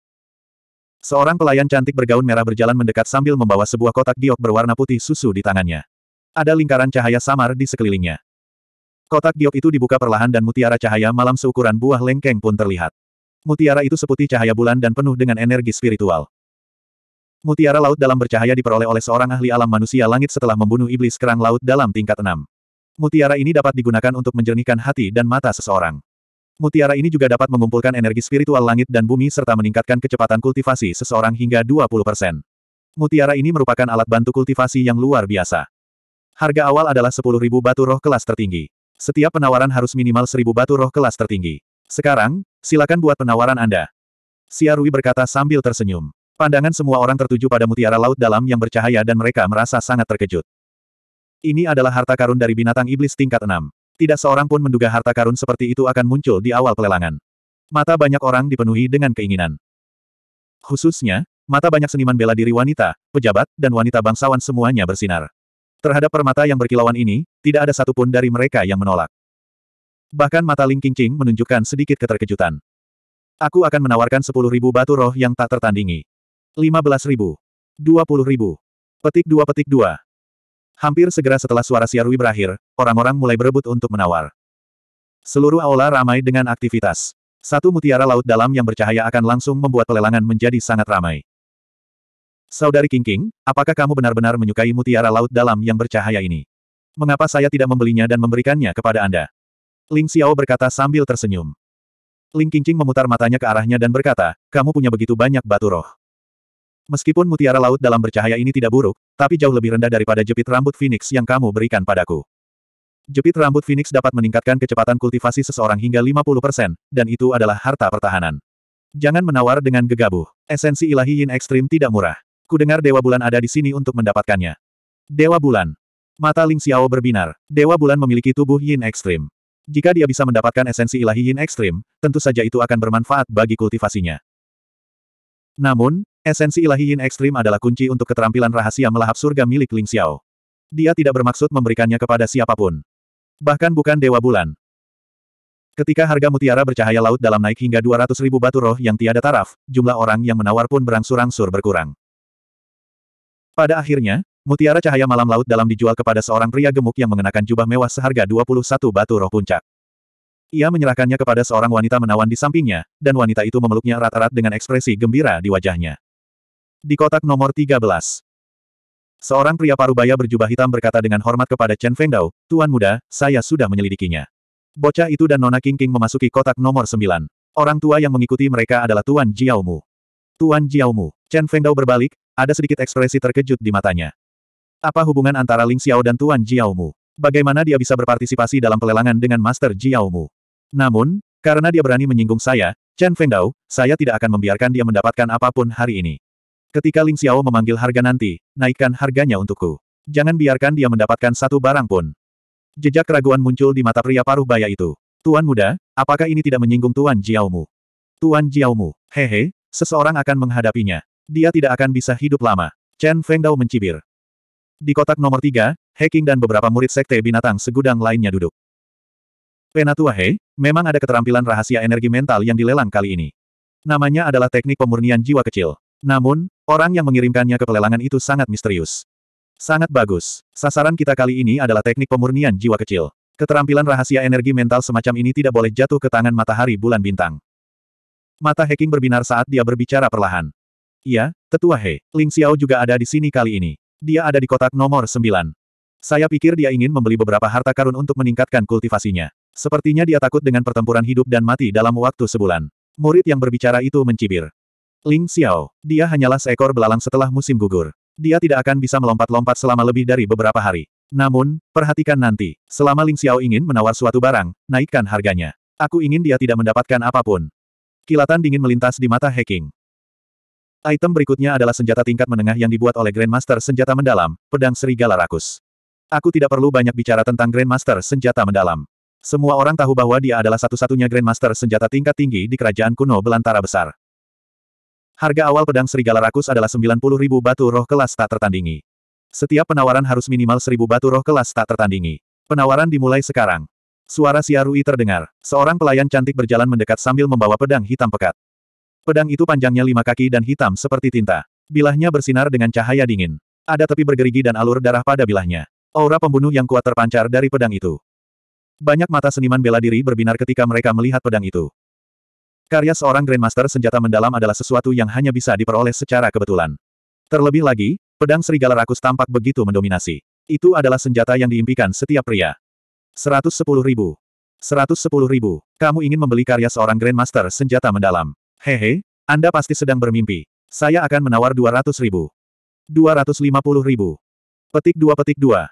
Seorang pelayan cantik bergaun merah berjalan mendekat sambil membawa sebuah kotak giok berwarna putih susu di tangannya. Ada lingkaran cahaya samar di sekelilingnya. Kotak giok itu dibuka perlahan dan mutiara cahaya malam seukuran buah lengkeng pun terlihat. Mutiara itu seputih cahaya bulan dan penuh dengan energi spiritual. Mutiara laut dalam bercahaya diperoleh oleh seorang ahli alam manusia langit setelah membunuh iblis kerang laut dalam tingkat enam. Mutiara ini dapat digunakan untuk menjernihkan hati dan mata seseorang. Mutiara ini juga dapat mengumpulkan energi spiritual langit dan bumi serta meningkatkan kecepatan kultivasi seseorang hingga 20%. Mutiara ini merupakan alat bantu kultivasi yang luar biasa. Harga awal adalah 10.000 batu roh kelas tertinggi. Setiap penawaran harus minimal 1.000 batu roh kelas tertinggi. Sekarang, silakan buat penawaran Anda. Siarui berkata sambil tersenyum. Pandangan semua orang tertuju pada mutiara laut dalam yang bercahaya dan mereka merasa sangat terkejut. Ini adalah harta karun dari binatang iblis tingkat 6. Tidak seorang pun menduga harta karun seperti itu akan muncul di awal pelelangan. Mata banyak orang dipenuhi dengan keinginan. Khususnya, mata banyak seniman bela diri wanita, pejabat, dan wanita bangsawan semuanya bersinar. Terhadap permata yang berkilauan ini, tidak ada satupun dari mereka yang menolak. Bahkan mata Ling Qingqing menunjukkan sedikit keterkejutan. Aku akan menawarkan sepuluh ribu batu roh yang tak tertandingi. Lima belas ribu, dua puluh ribu, Petik dua petik dua. Hampir segera setelah suara Siarui berakhir, orang-orang mulai berebut untuk menawar. Seluruh aula ramai dengan aktivitas. Satu mutiara laut dalam yang bercahaya akan langsung membuat pelelangan menjadi sangat ramai. Saudari Kingking, apakah kamu benar-benar menyukai mutiara laut dalam yang bercahaya ini? Mengapa saya tidak membelinya dan memberikannya kepada Anda? Ling Xiao berkata sambil tersenyum. Ling Qingqing memutar matanya ke arahnya dan berkata, kamu punya begitu banyak batu roh. Meskipun mutiara laut dalam bercahaya ini tidak buruk, tapi jauh lebih rendah daripada jepit rambut Phoenix yang kamu berikan padaku. Jepit rambut Phoenix dapat meningkatkan kecepatan kultivasi seseorang hingga 50%, dan itu adalah harta pertahanan. Jangan menawar dengan gegabah. Esensi ilahi yin ekstrim tidak murah. Kudengar Dewa Bulan ada di sini untuk mendapatkannya. Dewa Bulan. Mata Ling Xiao berbinar. Dewa Bulan memiliki tubuh yin ekstrim. Jika dia bisa mendapatkan esensi ilahi yin ekstrim, tentu saja itu akan bermanfaat bagi kultivasinya. Namun, esensi ilahi yin ekstrim adalah kunci untuk keterampilan rahasia melahap surga milik Ling Xiao. Dia tidak bermaksud memberikannya kepada siapapun. Bahkan bukan Dewa Bulan. Ketika harga mutiara bercahaya laut dalam naik hingga 200 ribu batu roh yang tiada taraf, jumlah orang yang menawar pun berangsur-angsur berkurang. Pada akhirnya, Mutiara cahaya malam laut dalam dijual kepada seorang pria gemuk yang mengenakan jubah mewah seharga 21 batu roh puncak. Ia menyerahkannya kepada seorang wanita menawan di sampingnya, dan wanita itu memeluknya erat-erat dengan ekspresi gembira di wajahnya. Di kotak nomor 13. Seorang pria parubaya berjubah hitam berkata dengan hormat kepada Chen Fengdao, Tuan muda, saya sudah menyelidikinya. Bocah itu dan Nona King King memasuki kotak nomor 9. Orang tua yang mengikuti mereka adalah Tuan Jiaomu. Tuan Jiaomu, Chen Fengdao berbalik, ada sedikit ekspresi terkejut di matanya. Apa hubungan antara Ling Xiao dan Tuan Jiaomu? Bagaimana dia bisa berpartisipasi dalam pelelangan dengan Master Jiaomu? Namun, karena dia berani menyinggung saya, Chen Fengdao, saya tidak akan membiarkan dia mendapatkan apapun hari ini. Ketika Ling Xiao memanggil harga nanti, naikkan harganya untukku. Jangan biarkan dia mendapatkan satu barang pun. Jejak keraguan muncul di mata pria paruh baya itu. Tuan muda, apakah ini tidak menyinggung Tuan Jiaomu? Tuan Jiaomu, hehe, seseorang akan menghadapinya. Dia tidak akan bisa hidup lama. Chen Fengdao mencibir. Di kotak nomor tiga, Heking dan beberapa murid sekte binatang segudang lainnya duduk. Penatua He, memang ada keterampilan rahasia energi mental yang dilelang kali ini. Namanya adalah teknik pemurnian jiwa kecil. Namun, orang yang mengirimkannya ke pelelangan itu sangat misterius. Sangat bagus. Sasaran kita kali ini adalah teknik pemurnian jiwa kecil. Keterampilan rahasia energi mental semacam ini tidak boleh jatuh ke tangan matahari bulan bintang. Mata Heking berbinar saat dia berbicara perlahan. Iya, Tetua He, Ling Xiao juga ada di sini kali ini. Dia ada di kotak nomor 9. Saya pikir dia ingin membeli beberapa harta karun untuk meningkatkan kultivasinya. Sepertinya dia takut dengan pertempuran hidup dan mati dalam waktu sebulan. Murid yang berbicara itu mencibir. Ling Xiao, dia hanyalah seekor belalang setelah musim gugur. Dia tidak akan bisa melompat-lompat selama lebih dari beberapa hari. Namun, perhatikan nanti. Selama Ling Xiao ingin menawar suatu barang, naikkan harganya. Aku ingin dia tidak mendapatkan apapun. Kilatan dingin melintas di mata Heking. Item berikutnya adalah senjata tingkat menengah yang dibuat oleh Grandmaster Senjata Mendalam, Pedang Serigala Rakus. Aku tidak perlu banyak bicara tentang Grandmaster Senjata Mendalam. Semua orang tahu bahwa dia adalah satu-satunya Grandmaster Senjata tingkat tinggi di kerajaan kuno Belantara Besar. Harga awal pedang Serigala Rakus adalah 90.000 batu roh kelas tak tertandingi. Setiap penawaran harus minimal 1.000 batu roh kelas tak tertandingi. Penawaran dimulai sekarang. Suara Siarui terdengar. Seorang pelayan cantik berjalan mendekat sambil membawa pedang hitam pekat. Pedang itu panjangnya lima kaki dan hitam seperti tinta. Bilahnya bersinar dengan cahaya dingin. Ada tepi bergerigi dan alur darah pada bilahnya. Aura pembunuh yang kuat terpancar dari pedang itu. Banyak mata seniman bela diri berbinar ketika mereka melihat pedang itu. Karya seorang Grandmaster senjata mendalam adalah sesuatu yang hanya bisa diperoleh secara kebetulan. Terlebih lagi, pedang serigala rakus tampak begitu mendominasi. Itu adalah senjata yang diimpikan setiap pria. 110 ribu. 110 ribu. Kamu ingin membeli karya seorang Grandmaster senjata mendalam. Hehe, Anda pasti sedang bermimpi. Saya akan menawar 200 ribu. 250 ribu. Petik dua petik dua.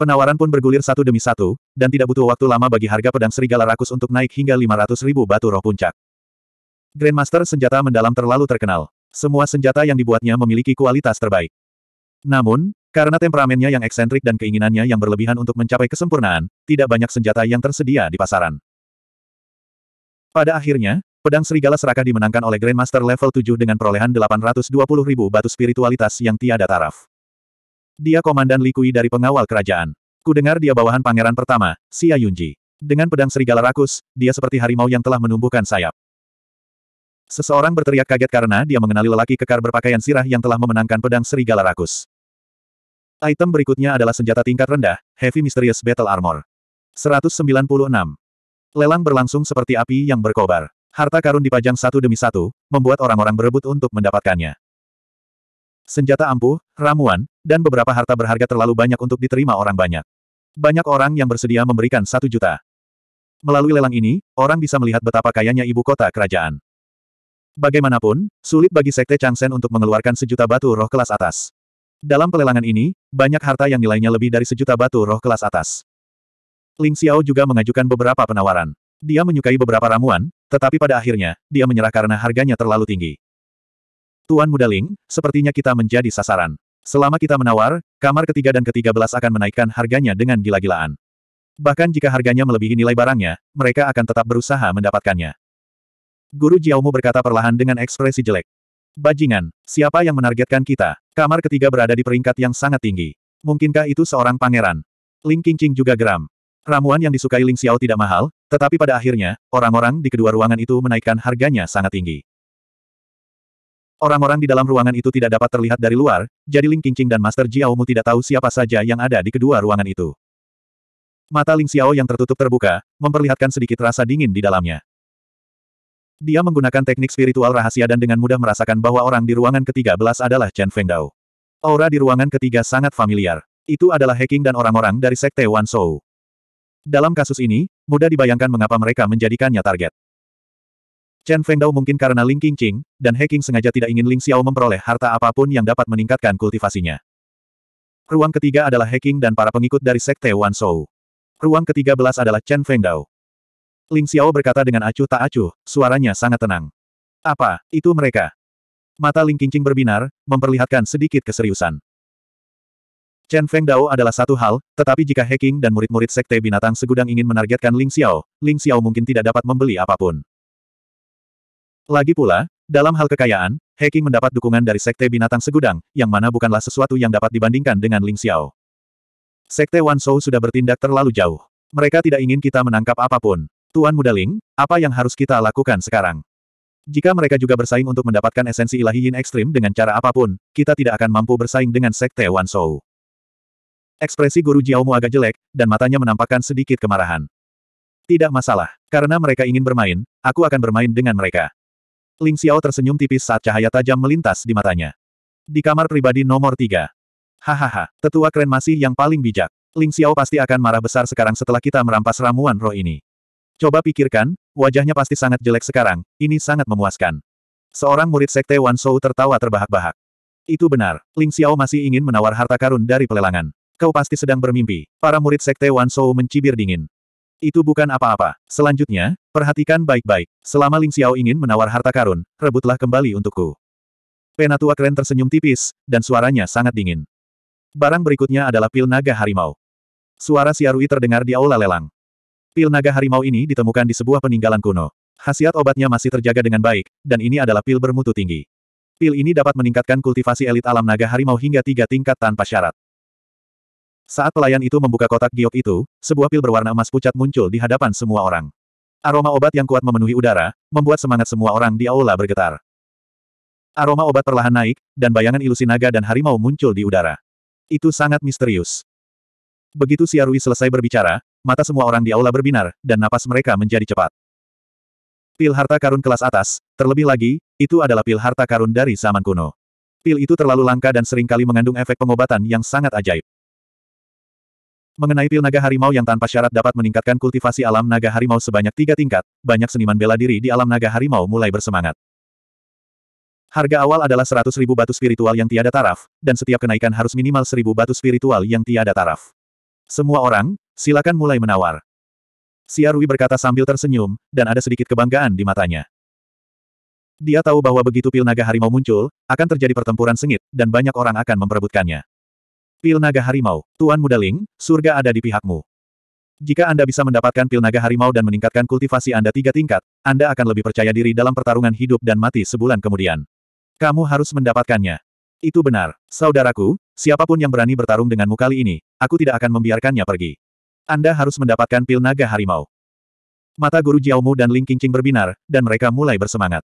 Penawaran pun bergulir satu demi satu, dan tidak butuh waktu lama bagi harga pedang serigala rakus untuk naik hingga 500 ribu batu roh puncak. Grandmaster senjata mendalam terlalu terkenal. Semua senjata yang dibuatnya memiliki kualitas terbaik. Namun, karena temperamennya yang eksentrik dan keinginannya yang berlebihan untuk mencapai kesempurnaan, tidak banyak senjata yang tersedia di pasaran. Pada akhirnya, Pedang Serigala Serakah dimenangkan oleh Grandmaster level 7 dengan perolehan 820 ribu batu spiritualitas yang tiada taraf. Dia komandan Likui dari pengawal kerajaan. Kudengar dia bawahan pangeran pertama, Xia Yunji. Dengan pedang serigala rakus, dia seperti harimau yang telah menumbuhkan sayap. Seseorang berteriak kaget karena dia mengenali lelaki kekar berpakaian sirah yang telah memenangkan pedang serigala rakus. Item berikutnya adalah senjata tingkat rendah, Heavy Mysterious Battle Armor. 196. Lelang berlangsung seperti api yang berkobar. Harta karun dipajang satu demi satu, membuat orang-orang berebut untuk mendapatkannya. Senjata ampuh, ramuan, dan beberapa harta berharga terlalu banyak untuk diterima orang banyak. Banyak orang yang bersedia memberikan satu juta. Melalui lelang ini, orang bisa melihat betapa kayanya ibu kota kerajaan. Bagaimanapun, sulit bagi Sekte Changsen untuk mengeluarkan sejuta batu roh kelas atas. Dalam pelelangan ini, banyak harta yang nilainya lebih dari sejuta batu roh kelas atas. Ling Xiao juga mengajukan beberapa penawaran. Dia menyukai beberapa ramuan, tetapi pada akhirnya, dia menyerah karena harganya terlalu tinggi. Tuan Muda Ling, sepertinya kita menjadi sasaran. Selama kita menawar, kamar ketiga dan ketiga belas akan menaikkan harganya dengan gila-gilaan. Bahkan jika harganya melebihi nilai barangnya, mereka akan tetap berusaha mendapatkannya. Guru Jiaomu berkata perlahan dengan ekspresi jelek. Bajingan, siapa yang menargetkan kita? Kamar ketiga berada di peringkat yang sangat tinggi. Mungkinkah itu seorang pangeran? Ling Qingqing juga geram. Ramuan yang disukai Ling Xiao tidak mahal, tetapi pada akhirnya, orang-orang di kedua ruangan itu menaikkan harganya sangat tinggi. Orang-orang di dalam ruangan itu tidak dapat terlihat dari luar, jadi Ling Qingqing dan Master Jiaomu tidak tahu siapa saja yang ada di kedua ruangan itu. Mata Ling Xiao yang tertutup terbuka, memperlihatkan sedikit rasa dingin di dalamnya. Dia menggunakan teknik spiritual rahasia dan dengan mudah merasakan bahwa orang di ruangan ke-13 adalah Chen Fengdao. Aura di ruangan ketiga sangat familiar. Itu adalah hacking dan orang-orang dari Sekte Wan Shou. Dalam kasus ini, mudah dibayangkan mengapa mereka menjadikannya target. Chen Fengdao mungkin karena Ling Qingqing, dan He Qing sengaja tidak ingin Ling Xiao memperoleh harta apapun yang dapat meningkatkan kultivasinya. Ruang ketiga adalah He Qing dan para pengikut dari Sekte Wan Shou. Ruang ketiga belas adalah Chen Fengdao. Ling Xiao berkata dengan acuh tak acuh, suaranya sangat tenang. Apa, itu mereka? Mata Ling Qingqing berbinar, memperlihatkan sedikit keseriusan. Chen Feng Dao adalah satu hal, tetapi jika hacking dan murid-murid Sekte Binatang Segudang ingin menargetkan Ling Xiao, Ling Xiao mungkin tidak dapat membeli apapun. Lagi pula, dalam hal kekayaan, hacking mendapat dukungan dari Sekte Binatang Segudang, yang mana bukanlah sesuatu yang dapat dibandingkan dengan Ling Xiao. Sekte Wan Shou sudah bertindak terlalu jauh. Mereka tidak ingin kita menangkap apapun. Tuan Muda Ling, apa yang harus kita lakukan sekarang? Jika mereka juga bersaing untuk mendapatkan esensi ilahi yin ekstrim dengan cara apapun, kita tidak akan mampu bersaing dengan Sekte Wan Shou. Ekspresi guru Jiaomu agak jelek, dan matanya menampakkan sedikit kemarahan. Tidak masalah, karena mereka ingin bermain, aku akan bermain dengan mereka. Ling Xiao tersenyum tipis saat cahaya tajam melintas di matanya. Di kamar pribadi nomor tiga. Hahaha, tetua keren masih yang paling bijak. Ling Xiao pasti akan marah besar sekarang setelah kita merampas ramuan roh ini. Coba pikirkan, wajahnya pasti sangat jelek sekarang, ini sangat memuaskan. Seorang murid sekte Wan Shou tertawa terbahak-bahak. Itu benar, Ling Xiao masih ingin menawar harta karun dari pelelangan. Kau pasti sedang bermimpi. Para murid sekte Wan Shou mencibir dingin. Itu bukan apa-apa. Selanjutnya, perhatikan baik-baik. Selama Ling Xiao ingin menawar harta karun, rebutlah kembali untukku. Penatua keren tersenyum tipis, dan suaranya sangat dingin. Barang berikutnya adalah pil naga harimau. Suara Siarui terdengar di aula lelang. Pil naga harimau ini ditemukan di sebuah peninggalan kuno. Hasiat obatnya masih terjaga dengan baik, dan ini adalah pil bermutu tinggi. Pil ini dapat meningkatkan kultivasi elit alam naga harimau hingga tiga tingkat tanpa syarat. Saat pelayan itu membuka kotak giok itu, sebuah pil berwarna emas pucat muncul di hadapan semua orang. Aroma obat yang kuat memenuhi udara, membuat semangat semua orang di aula bergetar. Aroma obat perlahan naik, dan bayangan ilusi naga dan harimau muncul di udara. Itu sangat misterius. Begitu Siarui selesai berbicara, mata semua orang di aula berbinar, dan napas mereka menjadi cepat. Pil harta karun kelas atas, terlebih lagi, itu adalah pil harta karun dari zaman kuno. Pil itu terlalu langka dan seringkali mengandung efek pengobatan yang sangat ajaib. Mengenai pil naga harimau yang tanpa syarat dapat meningkatkan kultivasi alam naga harimau sebanyak tiga tingkat, banyak seniman bela diri di alam naga harimau mulai bersemangat. Harga awal adalah 100 ribu batu spiritual yang tiada taraf, dan setiap kenaikan harus minimal 1000 batu spiritual yang tiada taraf. Semua orang, silakan mulai menawar. Siarui berkata sambil tersenyum, dan ada sedikit kebanggaan di matanya. Dia tahu bahwa begitu pil naga harimau muncul, akan terjadi pertempuran sengit, dan banyak orang akan memperebutkannya. Pil Naga Harimau, Tuan Muda Ling, surga ada di pihakmu. Jika Anda bisa mendapatkan pil naga harimau dan meningkatkan kultivasi Anda tiga tingkat, Anda akan lebih percaya diri dalam pertarungan hidup dan mati sebulan kemudian. Kamu harus mendapatkannya. Itu benar. Saudaraku, siapapun yang berani bertarung denganmu kali ini, aku tidak akan membiarkannya pergi. Anda harus mendapatkan pil naga harimau. Mata guru Jiaomu dan Ling Qingqing berbinar, dan mereka mulai bersemangat.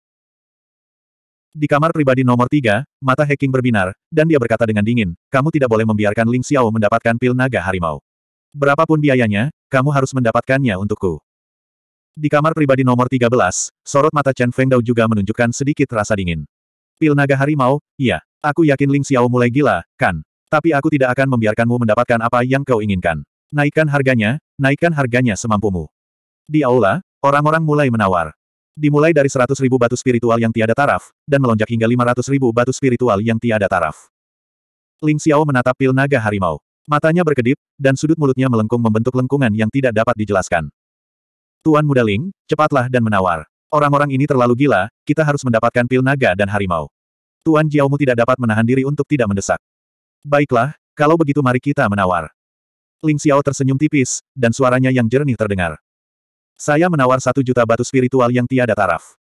Di kamar pribadi nomor tiga, mata Heking berbinar, dan dia berkata dengan dingin, kamu tidak boleh membiarkan Ling Xiao mendapatkan pil naga harimau. Berapapun biayanya, kamu harus mendapatkannya untukku. Di kamar pribadi nomor 13, sorot mata Chen Feng Dao juga menunjukkan sedikit rasa dingin. Pil naga harimau, iya, aku yakin Ling Xiao mulai gila, kan? Tapi aku tidak akan membiarkanmu mendapatkan apa yang kau inginkan. Naikkan harganya, naikkan harganya semampumu. Di aula, orang-orang mulai menawar. Dimulai dari seratus ribu batu spiritual yang tiada taraf, dan melonjak hingga ratus ribu batu spiritual yang tiada taraf. Ling Xiao menatap pil naga harimau. Matanya berkedip, dan sudut mulutnya melengkung membentuk lengkungan yang tidak dapat dijelaskan. Tuan Muda Ling, cepatlah dan menawar. Orang-orang ini terlalu gila, kita harus mendapatkan pil naga dan harimau. Tuan Jiaomu tidak dapat menahan diri untuk tidak mendesak. Baiklah, kalau begitu mari kita menawar. Ling Xiao tersenyum tipis, dan suaranya yang jernih terdengar. Saya menawar satu juta batu spiritual yang tiada taraf.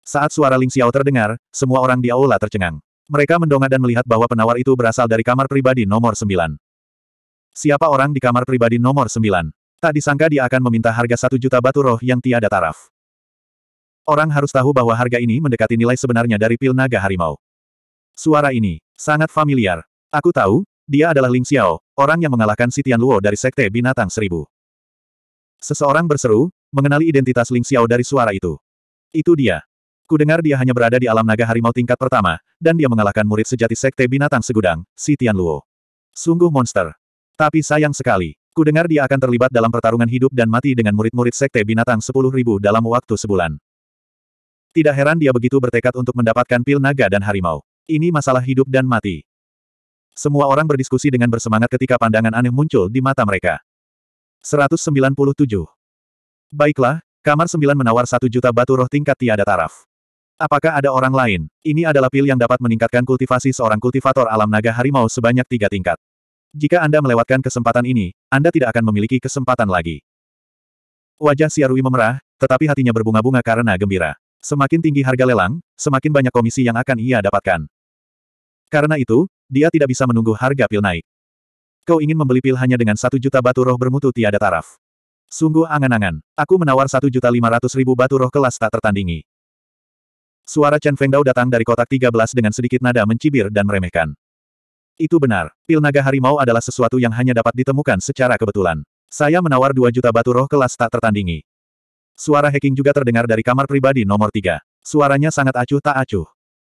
Saat suara Ling Xiao terdengar, semua orang di aula tercengang. Mereka mendongak dan melihat bahwa penawar itu berasal dari kamar pribadi nomor sembilan. Siapa orang di kamar pribadi nomor sembilan? Tak disangka dia akan meminta harga satu juta batu roh yang tiada taraf. Orang harus tahu bahwa harga ini mendekati nilai sebenarnya dari pil naga harimau. Suara ini, sangat familiar. Aku tahu, dia adalah Ling Xiao, orang yang mengalahkan Sitian Luo dari Sekte Binatang Seribu. Seseorang berseru, mengenali identitas Ling Xiao dari suara itu. Itu dia. Kudengar dia hanya berada di alam naga harimau tingkat pertama, dan dia mengalahkan murid sejati Sekte Binatang Segudang, Si Tian Luo. Sungguh monster. Tapi sayang sekali. Kudengar dia akan terlibat dalam pertarungan hidup dan mati dengan murid-murid Sekte Binatang sepuluh ribu dalam waktu sebulan. Tidak heran dia begitu bertekad untuk mendapatkan pil naga dan harimau. Ini masalah hidup dan mati. Semua orang berdiskusi dengan bersemangat ketika pandangan aneh muncul di mata mereka. 197. Baiklah, kamar sembilan menawar satu juta batu roh tingkat tiada taraf. Apakah ada orang lain? Ini adalah pil yang dapat meningkatkan kultivasi seorang kultivator alam naga harimau sebanyak tiga tingkat. Jika Anda melewatkan kesempatan ini, Anda tidak akan memiliki kesempatan lagi. Wajah Siarui memerah, tetapi hatinya berbunga-bunga karena gembira. Semakin tinggi harga lelang, semakin banyak komisi yang akan ia dapatkan. Karena itu, dia tidak bisa menunggu harga pil naik. Kau ingin membeli pil hanya dengan satu juta batu roh bermutu tiada taraf. Sungguh angan-angan. Aku menawar ribu batu roh kelas tak tertandingi. Suara Chen Fengdao datang dari kotak 13 dengan sedikit nada mencibir dan meremehkan. Itu benar, pil naga harimau adalah sesuatu yang hanya dapat ditemukan secara kebetulan. Saya menawar 2 juta batu roh kelas tak tertandingi. Suara hacking juga terdengar dari kamar pribadi nomor 3. Suaranya sangat acuh tak acuh.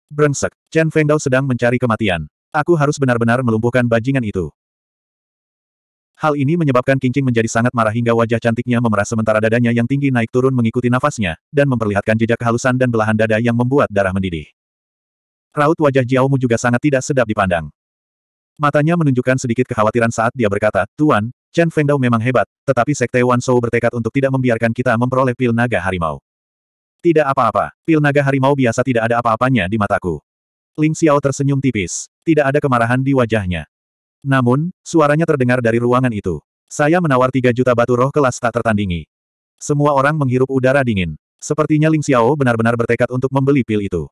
Brengsek, Chen Fengdao sedang mencari kematian. Aku harus benar-benar melumpuhkan bajingan itu. Hal ini menyebabkan King menjadi sangat marah hingga wajah cantiknya memerah sementara dadanya yang tinggi naik turun mengikuti nafasnya, dan memperlihatkan jejak kehalusan dan belahan dada yang membuat darah mendidih. Raut wajah Jiaomu juga sangat tidak sedap dipandang. Matanya menunjukkan sedikit kekhawatiran saat dia berkata, Tuan, Chen Fengdao memang hebat, tetapi Sekte Wan Shou bertekad untuk tidak membiarkan kita memperoleh pil naga harimau. Tidak apa-apa, pil naga harimau biasa tidak ada apa-apanya di mataku. Ling Xiao tersenyum tipis. Tidak ada kemarahan di wajahnya. Namun, suaranya terdengar dari ruangan itu. Saya menawar 3 juta batu roh kelas tak tertandingi. Semua orang menghirup udara dingin. Sepertinya Ling Xiao benar-benar bertekad untuk membeli pil itu.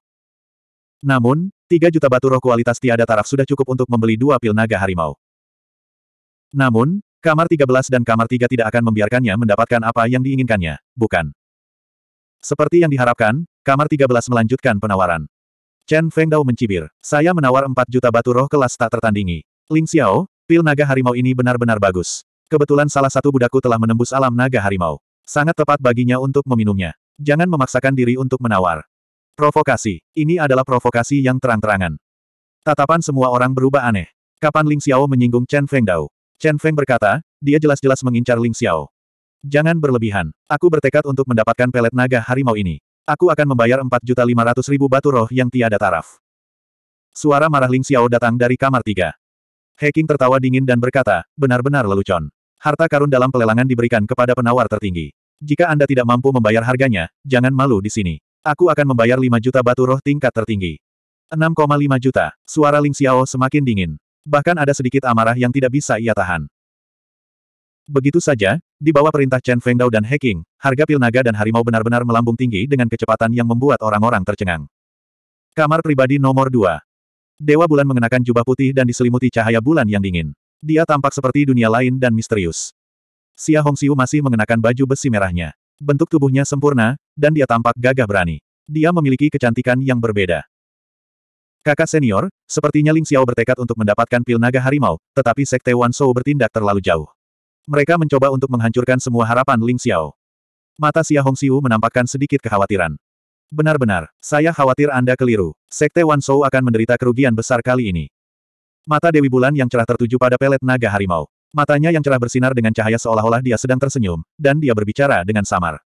Namun, 3 juta batu roh kualitas tiada taraf sudah cukup untuk membeli dua pil naga harimau. Namun, kamar 13 dan kamar 3 tidak akan membiarkannya mendapatkan apa yang diinginkannya, bukan? Seperti yang diharapkan, kamar 13 melanjutkan penawaran. Chen Feng Dao mencibir, saya menawar 4 juta batu roh kelas tak tertandingi. Ling Xiao, pil naga harimau ini benar-benar bagus. Kebetulan salah satu budakku telah menembus alam naga harimau. Sangat tepat baginya untuk meminumnya. Jangan memaksakan diri untuk menawar. Provokasi. Ini adalah provokasi yang terang-terangan. Tatapan semua orang berubah aneh. Kapan Ling Xiao menyinggung Chen Feng Dao? Chen Feng berkata, dia jelas-jelas mengincar Ling Xiao. Jangan berlebihan. Aku bertekad untuk mendapatkan pelet naga harimau ini. Aku akan membayar 4.500.000 batu roh yang tiada taraf. Suara marah Ling Xiao datang dari kamar tiga. Hacking tertawa dingin dan berkata, benar-benar lelucon. Harta karun dalam pelelangan diberikan kepada penawar tertinggi. Jika Anda tidak mampu membayar harganya, jangan malu di sini. Aku akan membayar 5 juta batu roh tingkat tertinggi. 6,5 juta. Suara Ling Xiao semakin dingin. Bahkan ada sedikit amarah yang tidak bisa ia tahan. Begitu saja, di bawah perintah Chen Fengdao dan Heking, harga pil naga dan harimau benar-benar melambung tinggi dengan kecepatan yang membuat orang-orang tercengang. Kamar pribadi nomor 2. Dewa bulan mengenakan jubah putih dan diselimuti cahaya bulan yang dingin. Dia tampak seperti dunia lain dan misterius. Xia Hongxiu masih mengenakan baju besi merahnya. Bentuk tubuhnya sempurna, dan dia tampak gagah berani. Dia memiliki kecantikan yang berbeda. Kakak senior, sepertinya Ling Xiao bertekad untuk mendapatkan pil naga harimau, tetapi Sekte Wan Shou bertindak terlalu jauh. Mereka mencoba untuk menghancurkan semua harapan Ling Xiao. Mata Xia Hongxiu menampakkan sedikit kekhawatiran. Benar-benar, saya khawatir Anda keliru. Sekte Wan Shou akan menderita kerugian besar kali ini. Mata Dewi Bulan yang cerah tertuju pada pelet naga harimau. Matanya yang cerah bersinar dengan cahaya seolah-olah dia sedang tersenyum, dan dia berbicara dengan samar.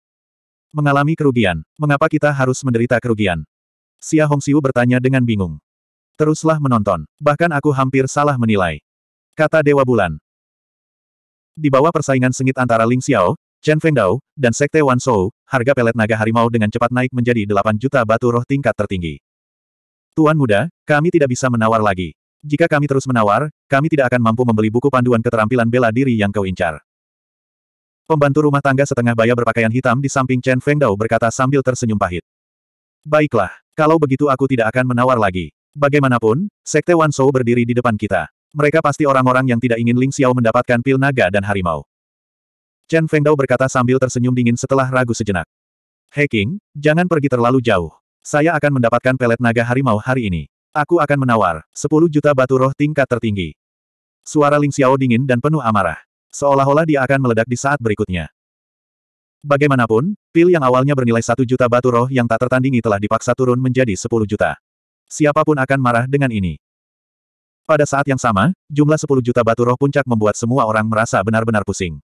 Mengalami kerugian, mengapa kita harus menderita kerugian? Xia Hongxiu bertanya dengan bingung. Teruslah menonton, bahkan aku hampir salah menilai. Kata Dewa Bulan. Di bawah persaingan sengit antara Ling Xiao, Chen Fengdao, dan Sekte Wan Shou, harga pelet naga harimau dengan cepat naik menjadi 8 juta batu roh tingkat tertinggi. Tuan muda, kami tidak bisa menawar lagi. Jika kami terus menawar, kami tidak akan mampu membeli buku panduan keterampilan bela diri yang kau incar. Pembantu rumah tangga setengah bayar berpakaian hitam di samping Chen Fengdao berkata sambil tersenyum pahit. Baiklah, kalau begitu aku tidak akan menawar lagi. Bagaimanapun, Sekte Wan Shou berdiri di depan kita. Mereka pasti orang-orang yang tidak ingin Ling Xiao mendapatkan pil naga dan harimau. Chen Fengdao berkata sambil tersenyum dingin setelah ragu sejenak. Heking, jangan pergi terlalu jauh. Saya akan mendapatkan pelet naga harimau hari ini. Aku akan menawar 10 juta batu roh tingkat tertinggi. Suara Ling Xiao dingin dan penuh amarah. Seolah-olah dia akan meledak di saat berikutnya. Bagaimanapun, pil yang awalnya bernilai satu juta batu roh yang tak tertandingi telah dipaksa turun menjadi 10 juta. Siapapun akan marah dengan ini. Pada saat yang sama, jumlah 10 juta batu roh puncak membuat semua orang merasa benar-benar pusing.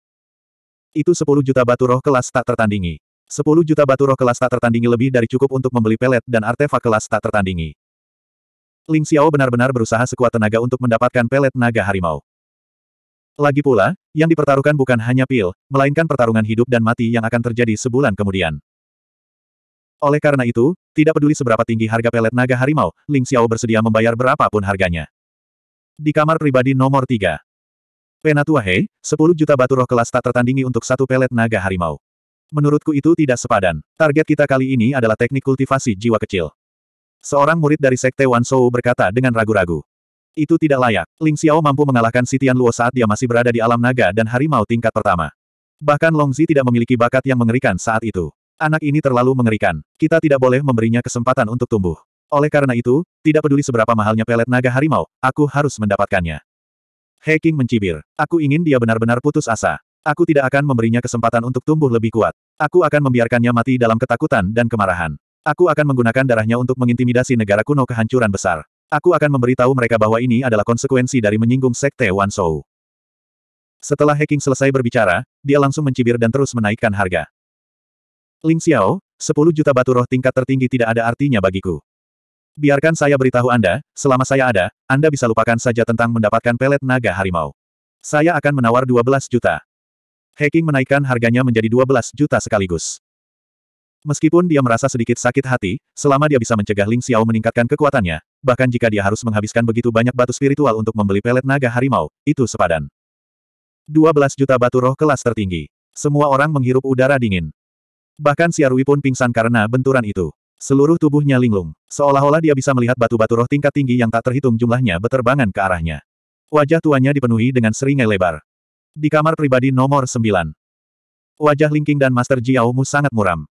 Itu 10 juta batu roh kelas tak tertandingi. 10 juta batu roh kelas tak tertandingi lebih dari cukup untuk membeli pelet dan artefak kelas tak tertandingi. Ling Xiao benar-benar berusaha sekuat tenaga untuk mendapatkan pelet naga harimau. Lagi pula, yang dipertaruhkan bukan hanya pil, melainkan pertarungan hidup dan mati yang akan terjadi sebulan kemudian. Oleh karena itu, tidak peduli seberapa tinggi harga pelet naga harimau, Ling Xiao bersedia membayar berapapun harganya. Di kamar pribadi nomor 3. Hei, 10 juta batu roh kelas tak tertandingi untuk satu pelet naga harimau. Menurutku itu tidak sepadan. Target kita kali ini adalah teknik kultivasi jiwa kecil. Seorang murid dari Sekte Wan Shou berkata dengan ragu-ragu. Itu tidak layak. Ling Xiao mampu mengalahkan Sitian Luo saat dia masih berada di alam naga dan harimau tingkat pertama. Bahkan Long Zi tidak memiliki bakat yang mengerikan saat itu. Anak ini terlalu mengerikan. Kita tidak boleh memberinya kesempatan untuk tumbuh. Oleh karena itu, tidak peduli seberapa mahalnya pelet naga harimau, aku harus mendapatkannya. Heking mencibir. Aku ingin dia benar-benar putus asa. Aku tidak akan memberinya kesempatan untuk tumbuh lebih kuat. Aku akan membiarkannya mati dalam ketakutan dan kemarahan. Aku akan menggunakan darahnya untuk mengintimidasi negara kuno kehancuran besar. Aku akan memberitahu mereka bahwa ini adalah konsekuensi dari menyinggung sekte Wan Shou. Setelah Heking selesai berbicara, dia langsung mencibir dan terus menaikkan harga. Ling Xiao, 10 juta batu roh tingkat tertinggi tidak ada artinya bagiku. Biarkan saya beritahu Anda, selama saya ada, Anda bisa lupakan saja tentang mendapatkan pelet naga harimau. Saya akan menawar 12 juta. Hacking menaikkan harganya menjadi 12 juta sekaligus. Meskipun dia merasa sedikit sakit hati, selama dia bisa mencegah Ling Xiao meningkatkan kekuatannya, bahkan jika dia harus menghabiskan begitu banyak batu spiritual untuk membeli pelet naga harimau, itu sepadan. 12 juta batu roh kelas tertinggi. Semua orang menghirup udara dingin. Bahkan Siarui pun pingsan karena benturan itu. Seluruh tubuhnya linglung, seolah-olah dia bisa melihat batu-batu roh tingkat tinggi yang tak terhitung jumlahnya beterbangan ke arahnya. Wajah tuanya dipenuhi dengan seringai lebar. Di kamar pribadi nomor 9. Wajah Lingking dan Master Jiao sangat muram.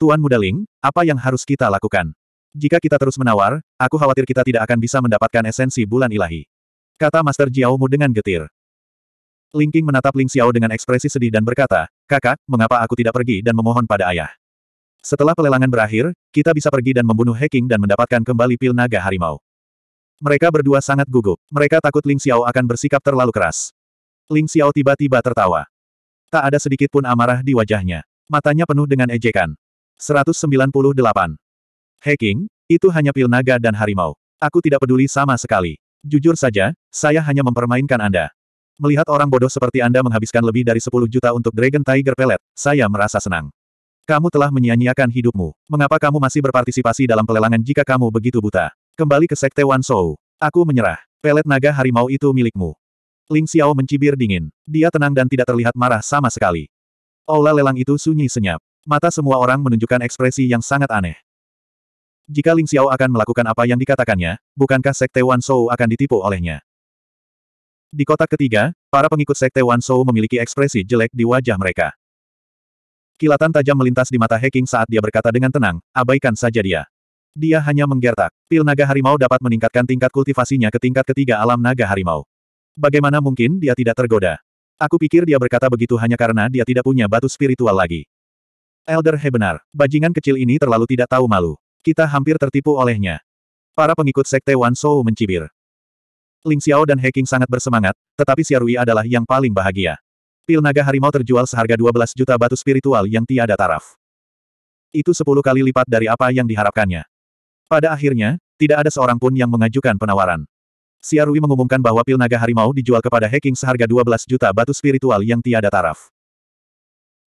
Tuan Muda Ling, apa yang harus kita lakukan? Jika kita terus menawar, aku khawatir kita tidak akan bisa mendapatkan esensi bulan ilahi. Kata Master Jiao dengan getir. Lingking menatap Ling Xiao dengan ekspresi sedih dan berkata, Kakak, mengapa aku tidak pergi dan memohon pada ayah? Setelah pelelangan berakhir, kita bisa pergi dan membunuh Heking dan mendapatkan kembali pil naga harimau. Mereka berdua sangat gugup. Mereka takut Ling Xiao akan bersikap terlalu keras. Ling Xiao tiba-tiba tertawa. Tak ada sedikit pun amarah di wajahnya. Matanya penuh dengan ejekan. 198. Heking, itu hanya pil naga dan harimau. Aku tidak peduli sama sekali. Jujur saja, saya hanya mempermainkan Anda. Melihat orang bodoh seperti Anda menghabiskan lebih dari 10 juta untuk Dragon Tiger Pellet, saya merasa senang. Kamu telah menyia-nyiakan hidupmu. Mengapa kamu masih berpartisipasi dalam pelelangan jika kamu begitu buta? Kembali ke Sekte Wan Shou. Aku menyerah. Pelet naga harimau itu milikmu. Ling Xiao mencibir dingin. Dia tenang dan tidak terlihat marah sama sekali. Aula lelang itu sunyi senyap. Mata semua orang menunjukkan ekspresi yang sangat aneh. Jika Ling Xiao akan melakukan apa yang dikatakannya, bukankah Sekte Wan Shou akan ditipu olehnya? Di kotak ketiga, para pengikut Sekte Wan Shou memiliki ekspresi jelek di wajah mereka. Kilatan tajam melintas di mata Heking saat dia berkata dengan tenang, abaikan saja dia. Dia hanya menggertak. Pil naga harimau dapat meningkatkan tingkat kultivasinya ke tingkat ketiga alam naga harimau. Bagaimana mungkin dia tidak tergoda? Aku pikir dia berkata begitu hanya karena dia tidak punya batu spiritual lagi. Elder He benar, bajingan kecil ini terlalu tidak tahu malu. Kita hampir tertipu olehnya. Para pengikut sekte Wan Shou mencibir. Ling Xiao dan Heking sangat bersemangat, tetapi Xiarui adalah yang paling bahagia. Pil naga harimau terjual seharga 12 juta batu spiritual yang tiada taraf. Itu sepuluh kali lipat dari apa yang diharapkannya. Pada akhirnya, tidak ada seorang pun yang mengajukan penawaran. Siarui mengumumkan bahwa pil naga harimau dijual kepada Heking seharga 12 juta batu spiritual yang tiada taraf.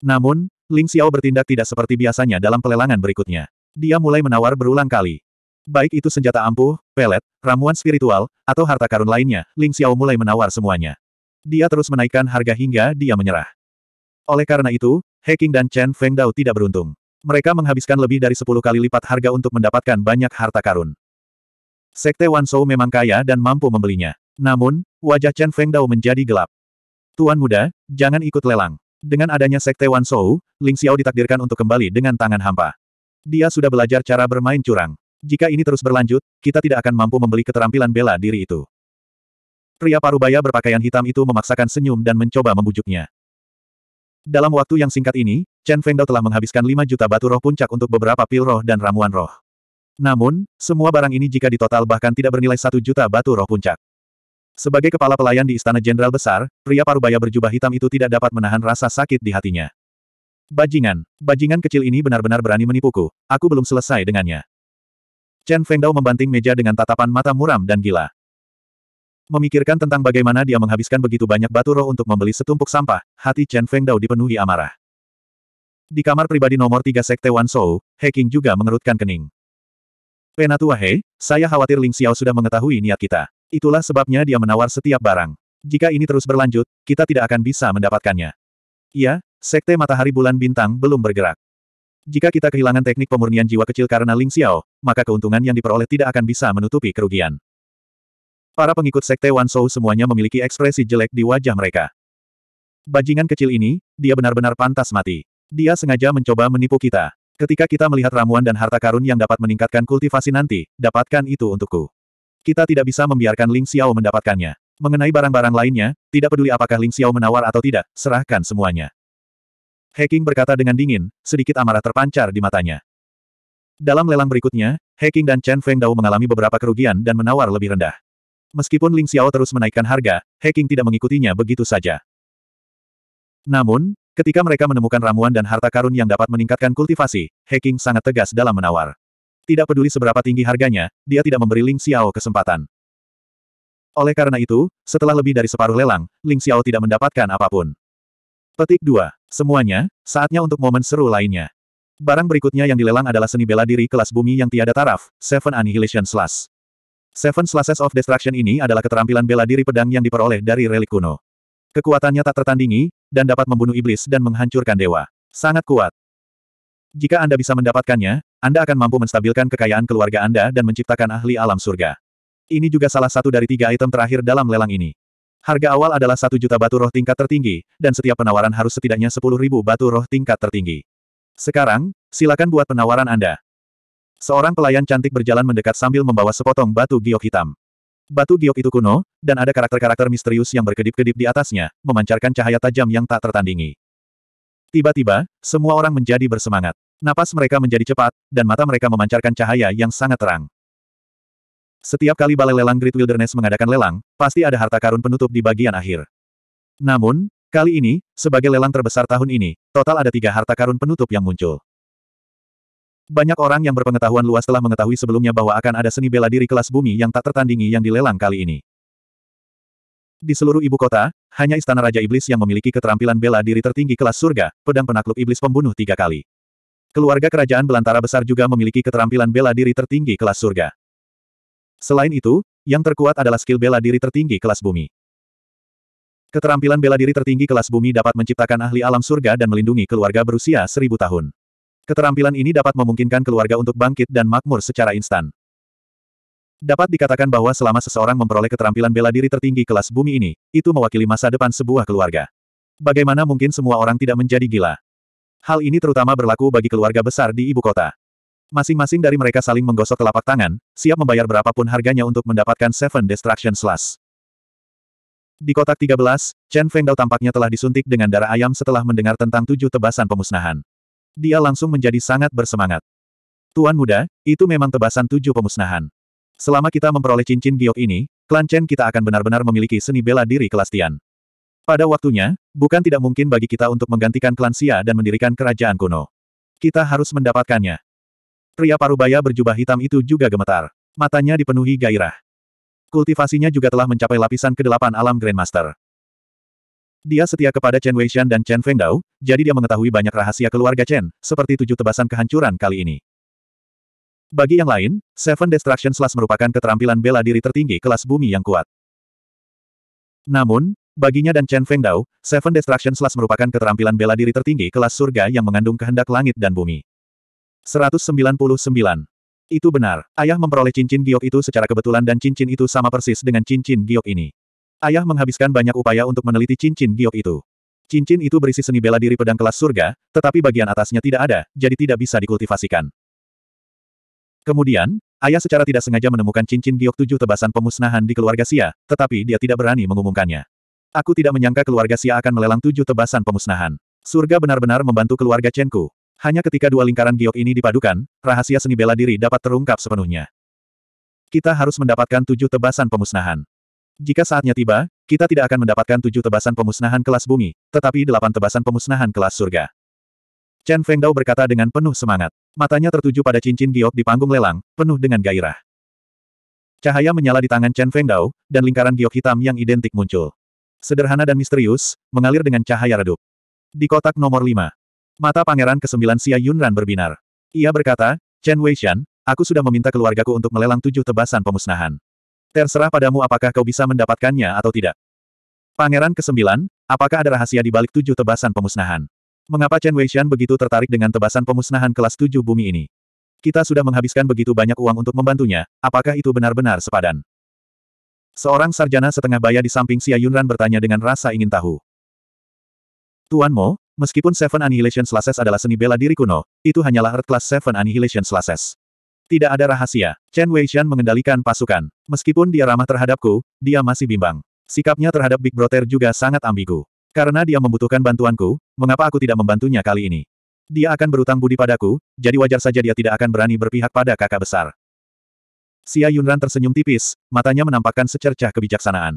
Namun, Ling Xiao bertindak tidak seperti biasanya dalam pelelangan berikutnya. Dia mulai menawar berulang kali. Baik itu senjata ampuh, pelet, ramuan spiritual, atau harta karun lainnya, Ling Xiao mulai menawar semuanya. Dia terus menaikkan harga hingga dia menyerah. Oleh karena itu, Heking dan Chen Feng Dao tidak beruntung. Mereka menghabiskan lebih dari 10 kali lipat harga untuk mendapatkan banyak harta karun. Sekte Wan Shou memang kaya dan mampu membelinya. Namun, wajah Chen Feng Dao menjadi gelap. Tuan muda, jangan ikut lelang. Dengan adanya Sekte Wan Shou, Ling Xiao ditakdirkan untuk kembali dengan tangan hampa. Dia sudah belajar cara bermain curang. Jika ini terus berlanjut, kita tidak akan mampu membeli keterampilan bela diri itu. Pria parubaya berpakaian hitam itu memaksakan senyum dan mencoba membujuknya. Dalam waktu yang singkat ini, Chen Fengdao telah menghabiskan 5 juta batu roh puncak untuk beberapa pil roh dan ramuan roh. Namun, semua barang ini jika ditotal bahkan tidak bernilai 1 juta batu roh puncak. Sebagai kepala pelayan di Istana Jenderal Besar, pria parubaya berjubah hitam itu tidak dapat menahan rasa sakit di hatinya. Bajingan, bajingan kecil ini benar-benar berani menipuku, aku belum selesai dengannya. Chen Fengdao membanting meja dengan tatapan mata muram dan gila. Memikirkan tentang bagaimana dia menghabiskan begitu banyak batu roh untuk membeli setumpuk sampah, hati Chen Feng Fengdao dipenuhi amarah. Di kamar pribadi nomor tiga Sekte Wan Shou, He Qing juga mengerutkan kening. Penatua He, saya khawatir Ling Xiao sudah mengetahui niat kita. Itulah sebabnya dia menawar setiap barang. Jika ini terus berlanjut, kita tidak akan bisa mendapatkannya. Iya, Sekte Matahari Bulan Bintang belum bergerak. Jika kita kehilangan teknik pemurnian jiwa kecil karena Ling Xiao, maka keuntungan yang diperoleh tidak akan bisa menutupi kerugian. Para pengikut sekte Wan Shou semuanya memiliki ekspresi jelek di wajah mereka. Bajingan kecil ini, dia benar-benar pantas mati. Dia sengaja mencoba menipu kita. Ketika kita melihat ramuan dan harta karun yang dapat meningkatkan kultivasi nanti, dapatkan itu untukku. Kita tidak bisa membiarkan Ling Xiao mendapatkannya. Mengenai barang-barang lainnya, tidak peduli apakah Ling Xiao menawar atau tidak, serahkan semuanya. Hacking berkata dengan dingin, sedikit amarah terpancar di matanya. Dalam lelang berikutnya, Hacking dan Chen Feng Dao mengalami beberapa kerugian dan menawar lebih rendah. Meskipun Ling Xiao terus menaikkan harga, Heking tidak mengikutinya begitu saja. Namun, ketika mereka menemukan ramuan dan harta karun yang dapat meningkatkan kultivasi, Heking sangat tegas dalam menawar. Tidak peduli seberapa tinggi harganya, dia tidak memberi Ling Xiao kesempatan. Oleh karena itu, setelah lebih dari separuh lelang, Ling Xiao tidak mendapatkan apapun. Petik 2. Semuanya, saatnya untuk momen seru lainnya. Barang berikutnya yang dilelang adalah seni bela diri kelas bumi yang tiada taraf, Seven Annihilation Slash. Seven Slashes of Destruction ini adalah keterampilan bela diri pedang yang diperoleh dari relik kuno. Kekuatannya tak tertandingi, dan dapat membunuh iblis dan menghancurkan dewa. Sangat kuat. Jika Anda bisa mendapatkannya, Anda akan mampu menstabilkan kekayaan keluarga Anda dan menciptakan ahli alam surga. Ini juga salah satu dari tiga item terakhir dalam lelang ini. Harga awal adalah satu juta batu roh tingkat tertinggi, dan setiap penawaran harus setidaknya sepuluh ribu batu roh tingkat tertinggi. Sekarang, silakan buat penawaran Anda. Seorang pelayan cantik berjalan mendekat sambil membawa sepotong batu giok hitam. Batu giok itu kuno, dan ada karakter-karakter misterius yang berkedip-kedip di atasnya, memancarkan cahaya tajam yang tak tertandingi. Tiba-tiba, semua orang menjadi bersemangat. Napas mereka menjadi cepat, dan mata mereka memancarkan cahaya yang sangat terang. Setiap kali balai lelang Great Wilderness mengadakan lelang, pasti ada harta karun penutup di bagian akhir. Namun, kali ini, sebagai lelang terbesar tahun ini, total ada tiga harta karun penutup yang muncul. Banyak orang yang berpengetahuan luas telah mengetahui sebelumnya bahwa akan ada seni bela diri kelas bumi yang tak tertandingi yang dilelang kali ini. Di seluruh ibu kota, hanya Istana Raja Iblis yang memiliki keterampilan bela diri tertinggi kelas surga, pedang penakluk iblis pembunuh tiga kali. Keluarga kerajaan belantara besar juga memiliki keterampilan bela diri tertinggi kelas surga. Selain itu, yang terkuat adalah skill bela diri tertinggi kelas bumi. Keterampilan bela diri tertinggi kelas bumi dapat menciptakan ahli alam surga dan melindungi keluarga berusia seribu tahun. Keterampilan ini dapat memungkinkan keluarga untuk bangkit dan makmur secara instan. Dapat dikatakan bahwa selama seseorang memperoleh keterampilan bela diri tertinggi kelas bumi ini, itu mewakili masa depan sebuah keluarga. Bagaimana mungkin semua orang tidak menjadi gila? Hal ini terutama berlaku bagi keluarga besar di ibu kota. Masing-masing dari mereka saling menggosok telapak tangan, siap membayar berapapun harganya untuk mendapatkan Seven Destruction Slash. Di kotak 13, Chen Fengdao tampaknya telah disuntik dengan darah ayam setelah mendengar tentang tujuh tebasan pemusnahan. Dia langsung menjadi sangat bersemangat. Tuan muda, itu memang tebasan tujuh pemusnahan. Selama kita memperoleh cincin giok ini, klan Chen kita akan benar-benar memiliki seni bela diri kelas Tian. Pada waktunya, bukan tidak mungkin bagi kita untuk menggantikan klan Xia dan mendirikan kerajaan kuno. Kita harus mendapatkannya. Pria parubaya berjubah hitam itu juga gemetar. Matanya dipenuhi gairah. Kultivasinya juga telah mencapai lapisan kedelapan alam Grandmaster. Dia setia kepada Chen Weishan dan Chen Fengdao, jadi dia mengetahui banyak rahasia keluarga Chen, seperti tujuh tebasan kehancuran kali ini. Bagi yang lain, Seven Destruction Slash merupakan keterampilan bela diri tertinggi kelas bumi yang kuat. Namun, baginya dan Chen Fengdao, Seven Destruction Slash merupakan keterampilan bela diri tertinggi kelas surga yang mengandung kehendak langit dan bumi. 199. Itu benar, ayah memperoleh cincin giok itu secara kebetulan dan cincin itu sama persis dengan cincin giok ini. Ayah menghabiskan banyak upaya untuk meneliti cincin giok itu. Cincin itu berisi seni bela diri pedang kelas surga, tetapi bagian atasnya tidak ada, jadi tidak bisa dikultivasikan. Kemudian, ayah secara tidak sengaja menemukan cincin giok tujuh tebasan pemusnahan di keluarga Sia, tetapi dia tidak berani mengumumkannya. Aku tidak menyangka keluarga Sia akan melelang tujuh tebasan pemusnahan. Surga benar-benar membantu keluarga Chenku. Hanya ketika dua lingkaran giok ini dipadukan, rahasia seni bela diri dapat terungkap sepenuhnya. Kita harus mendapatkan tujuh tebasan pemusnahan. Jika saatnya tiba, kita tidak akan mendapatkan tujuh tebasan pemusnahan kelas bumi, tetapi delapan tebasan pemusnahan kelas surga. Chen Fengdao berkata dengan penuh semangat. Matanya tertuju pada cincin giok di panggung lelang, penuh dengan gairah. Cahaya menyala di tangan Chen Fengdao, dan lingkaran giok hitam yang identik muncul. Sederhana dan misterius, mengalir dengan cahaya redup. Di kotak nomor lima, mata pangeran ke-9 Xia Yunran berbinar. Ia berkata, Chen Weishan, aku sudah meminta keluargaku untuk melelang tujuh tebasan pemusnahan. Terserah padamu apakah kau bisa mendapatkannya atau tidak. Pangeran ke-9, apakah ada rahasia di balik tujuh tebasan pemusnahan? Mengapa Chen Weishan begitu tertarik dengan tebasan pemusnahan kelas tujuh bumi ini? Kita sudah menghabiskan begitu banyak uang untuk membantunya, apakah itu benar-benar sepadan? Seorang sarjana setengah baya di samping Xia Yunran bertanya dengan rasa ingin tahu. Tuan Mo, meskipun Seven Annihilation Slashes adalah seni bela diri kuno, itu hanyalah Earth Class Seven Annihilation Slashes. Tidak ada rahasia. Chen Weishan mengendalikan pasukan. Meskipun dia ramah terhadapku, dia masih bimbang. Sikapnya terhadap Big Brother juga sangat ambigu. Karena dia membutuhkan bantuanku, mengapa aku tidak membantunya kali ini? Dia akan berutang budi padaku, jadi wajar saja dia tidak akan berani berpihak pada kakak besar. Xia Yunran tersenyum tipis, matanya menampakkan secercah kebijaksanaan.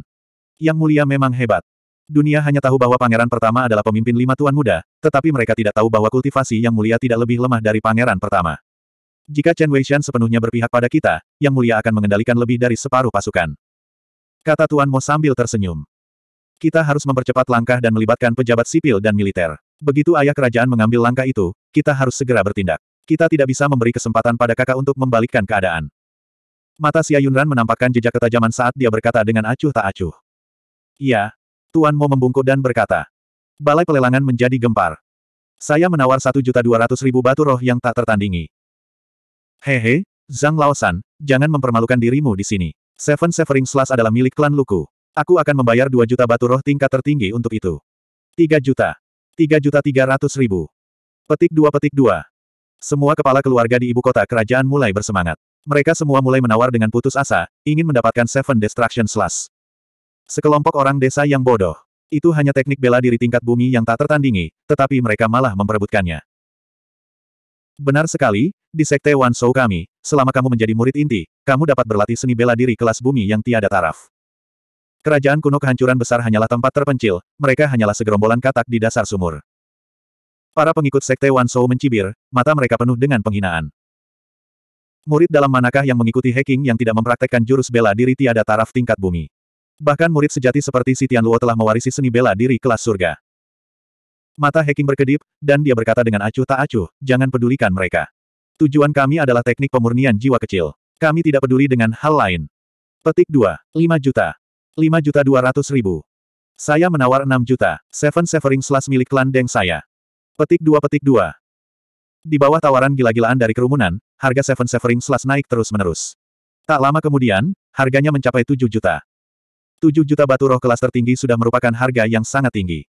Yang mulia memang hebat. Dunia hanya tahu bahwa pangeran pertama adalah pemimpin lima tuan muda, tetapi mereka tidak tahu bahwa kultivasi yang mulia tidak lebih lemah dari pangeran pertama. Jika Chen Weishan sepenuhnya berpihak pada kita, Yang Mulia akan mengendalikan lebih dari separuh pasukan. Kata Tuan Mo sambil tersenyum. Kita harus mempercepat langkah dan melibatkan pejabat sipil dan militer. Begitu ayah kerajaan mengambil langkah itu, kita harus segera bertindak. Kita tidak bisa memberi kesempatan pada kakak untuk membalikkan keadaan. Mata Xia Yunran menampakkan jejak ketajaman saat dia berkata dengan acuh tak acuh. Iya. Tuan Mo membungkuk dan berkata. Balai pelelangan menjadi gempar. Saya menawar satu juta dua ratus ribu batu roh yang tak tertandingi. Hehe, Zhang Laosan, jangan mempermalukan dirimu di sini. Seven Severing Slash adalah milik klan Luku. Aku akan membayar 2 juta batu roh tingkat tertinggi untuk itu. 3 juta. 3 juta 300 ribu. Petik 2 petik 2. Semua kepala keluarga di ibu kota kerajaan mulai bersemangat. Mereka semua mulai menawar dengan putus asa, ingin mendapatkan Seven Destruction Slash. Sekelompok orang desa yang bodoh. Itu hanya teknik bela diri tingkat bumi yang tak tertandingi, tetapi mereka malah memperebutkannya. Benar sekali, di Sekte Wan Shou kami, selama kamu menjadi murid inti, kamu dapat berlatih seni bela diri kelas bumi yang tiada taraf. Kerajaan kuno kehancuran besar hanyalah tempat terpencil, mereka hanyalah segerombolan katak di dasar sumur. Para pengikut Sekte Wan Shou mencibir, mata mereka penuh dengan penghinaan. Murid dalam manakah yang mengikuti hacking yang tidak mempraktekkan jurus bela diri tiada taraf tingkat bumi? Bahkan murid sejati seperti Sitian Luo telah mewarisi seni bela diri kelas surga. Mata Hacking berkedip, dan dia berkata dengan acuh tak acuh, jangan pedulikan mereka. Tujuan kami adalah teknik pemurnian jiwa kecil. Kami tidak peduli dengan hal lain. Petik 2. 5 juta. 5 juta 200 ribu. Saya menawar 6 juta. Seven Severing Slash milik klan Deng saya. Petik 2 petik 2. Di bawah tawaran gila-gilaan dari kerumunan, harga Seven Severing Slash naik terus-menerus. Tak lama kemudian, harganya mencapai 7 juta. 7 juta batu roh kelas tertinggi sudah merupakan harga yang sangat tinggi.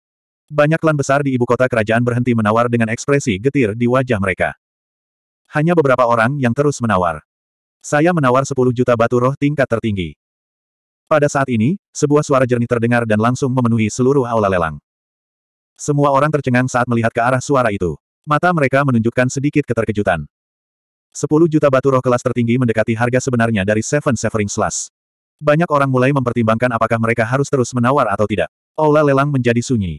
Banyak klan besar di ibu kota kerajaan berhenti menawar dengan ekspresi getir di wajah mereka. Hanya beberapa orang yang terus menawar. Saya menawar 10 juta batu roh tingkat tertinggi. Pada saat ini, sebuah suara jernih terdengar dan langsung memenuhi seluruh aula lelang. Semua orang tercengang saat melihat ke arah suara itu. Mata mereka menunjukkan sedikit keterkejutan. 10 juta batu roh kelas tertinggi mendekati harga sebenarnya dari Seven Severing Slash. Banyak orang mulai mempertimbangkan apakah mereka harus terus menawar atau tidak. Aula lelang menjadi sunyi.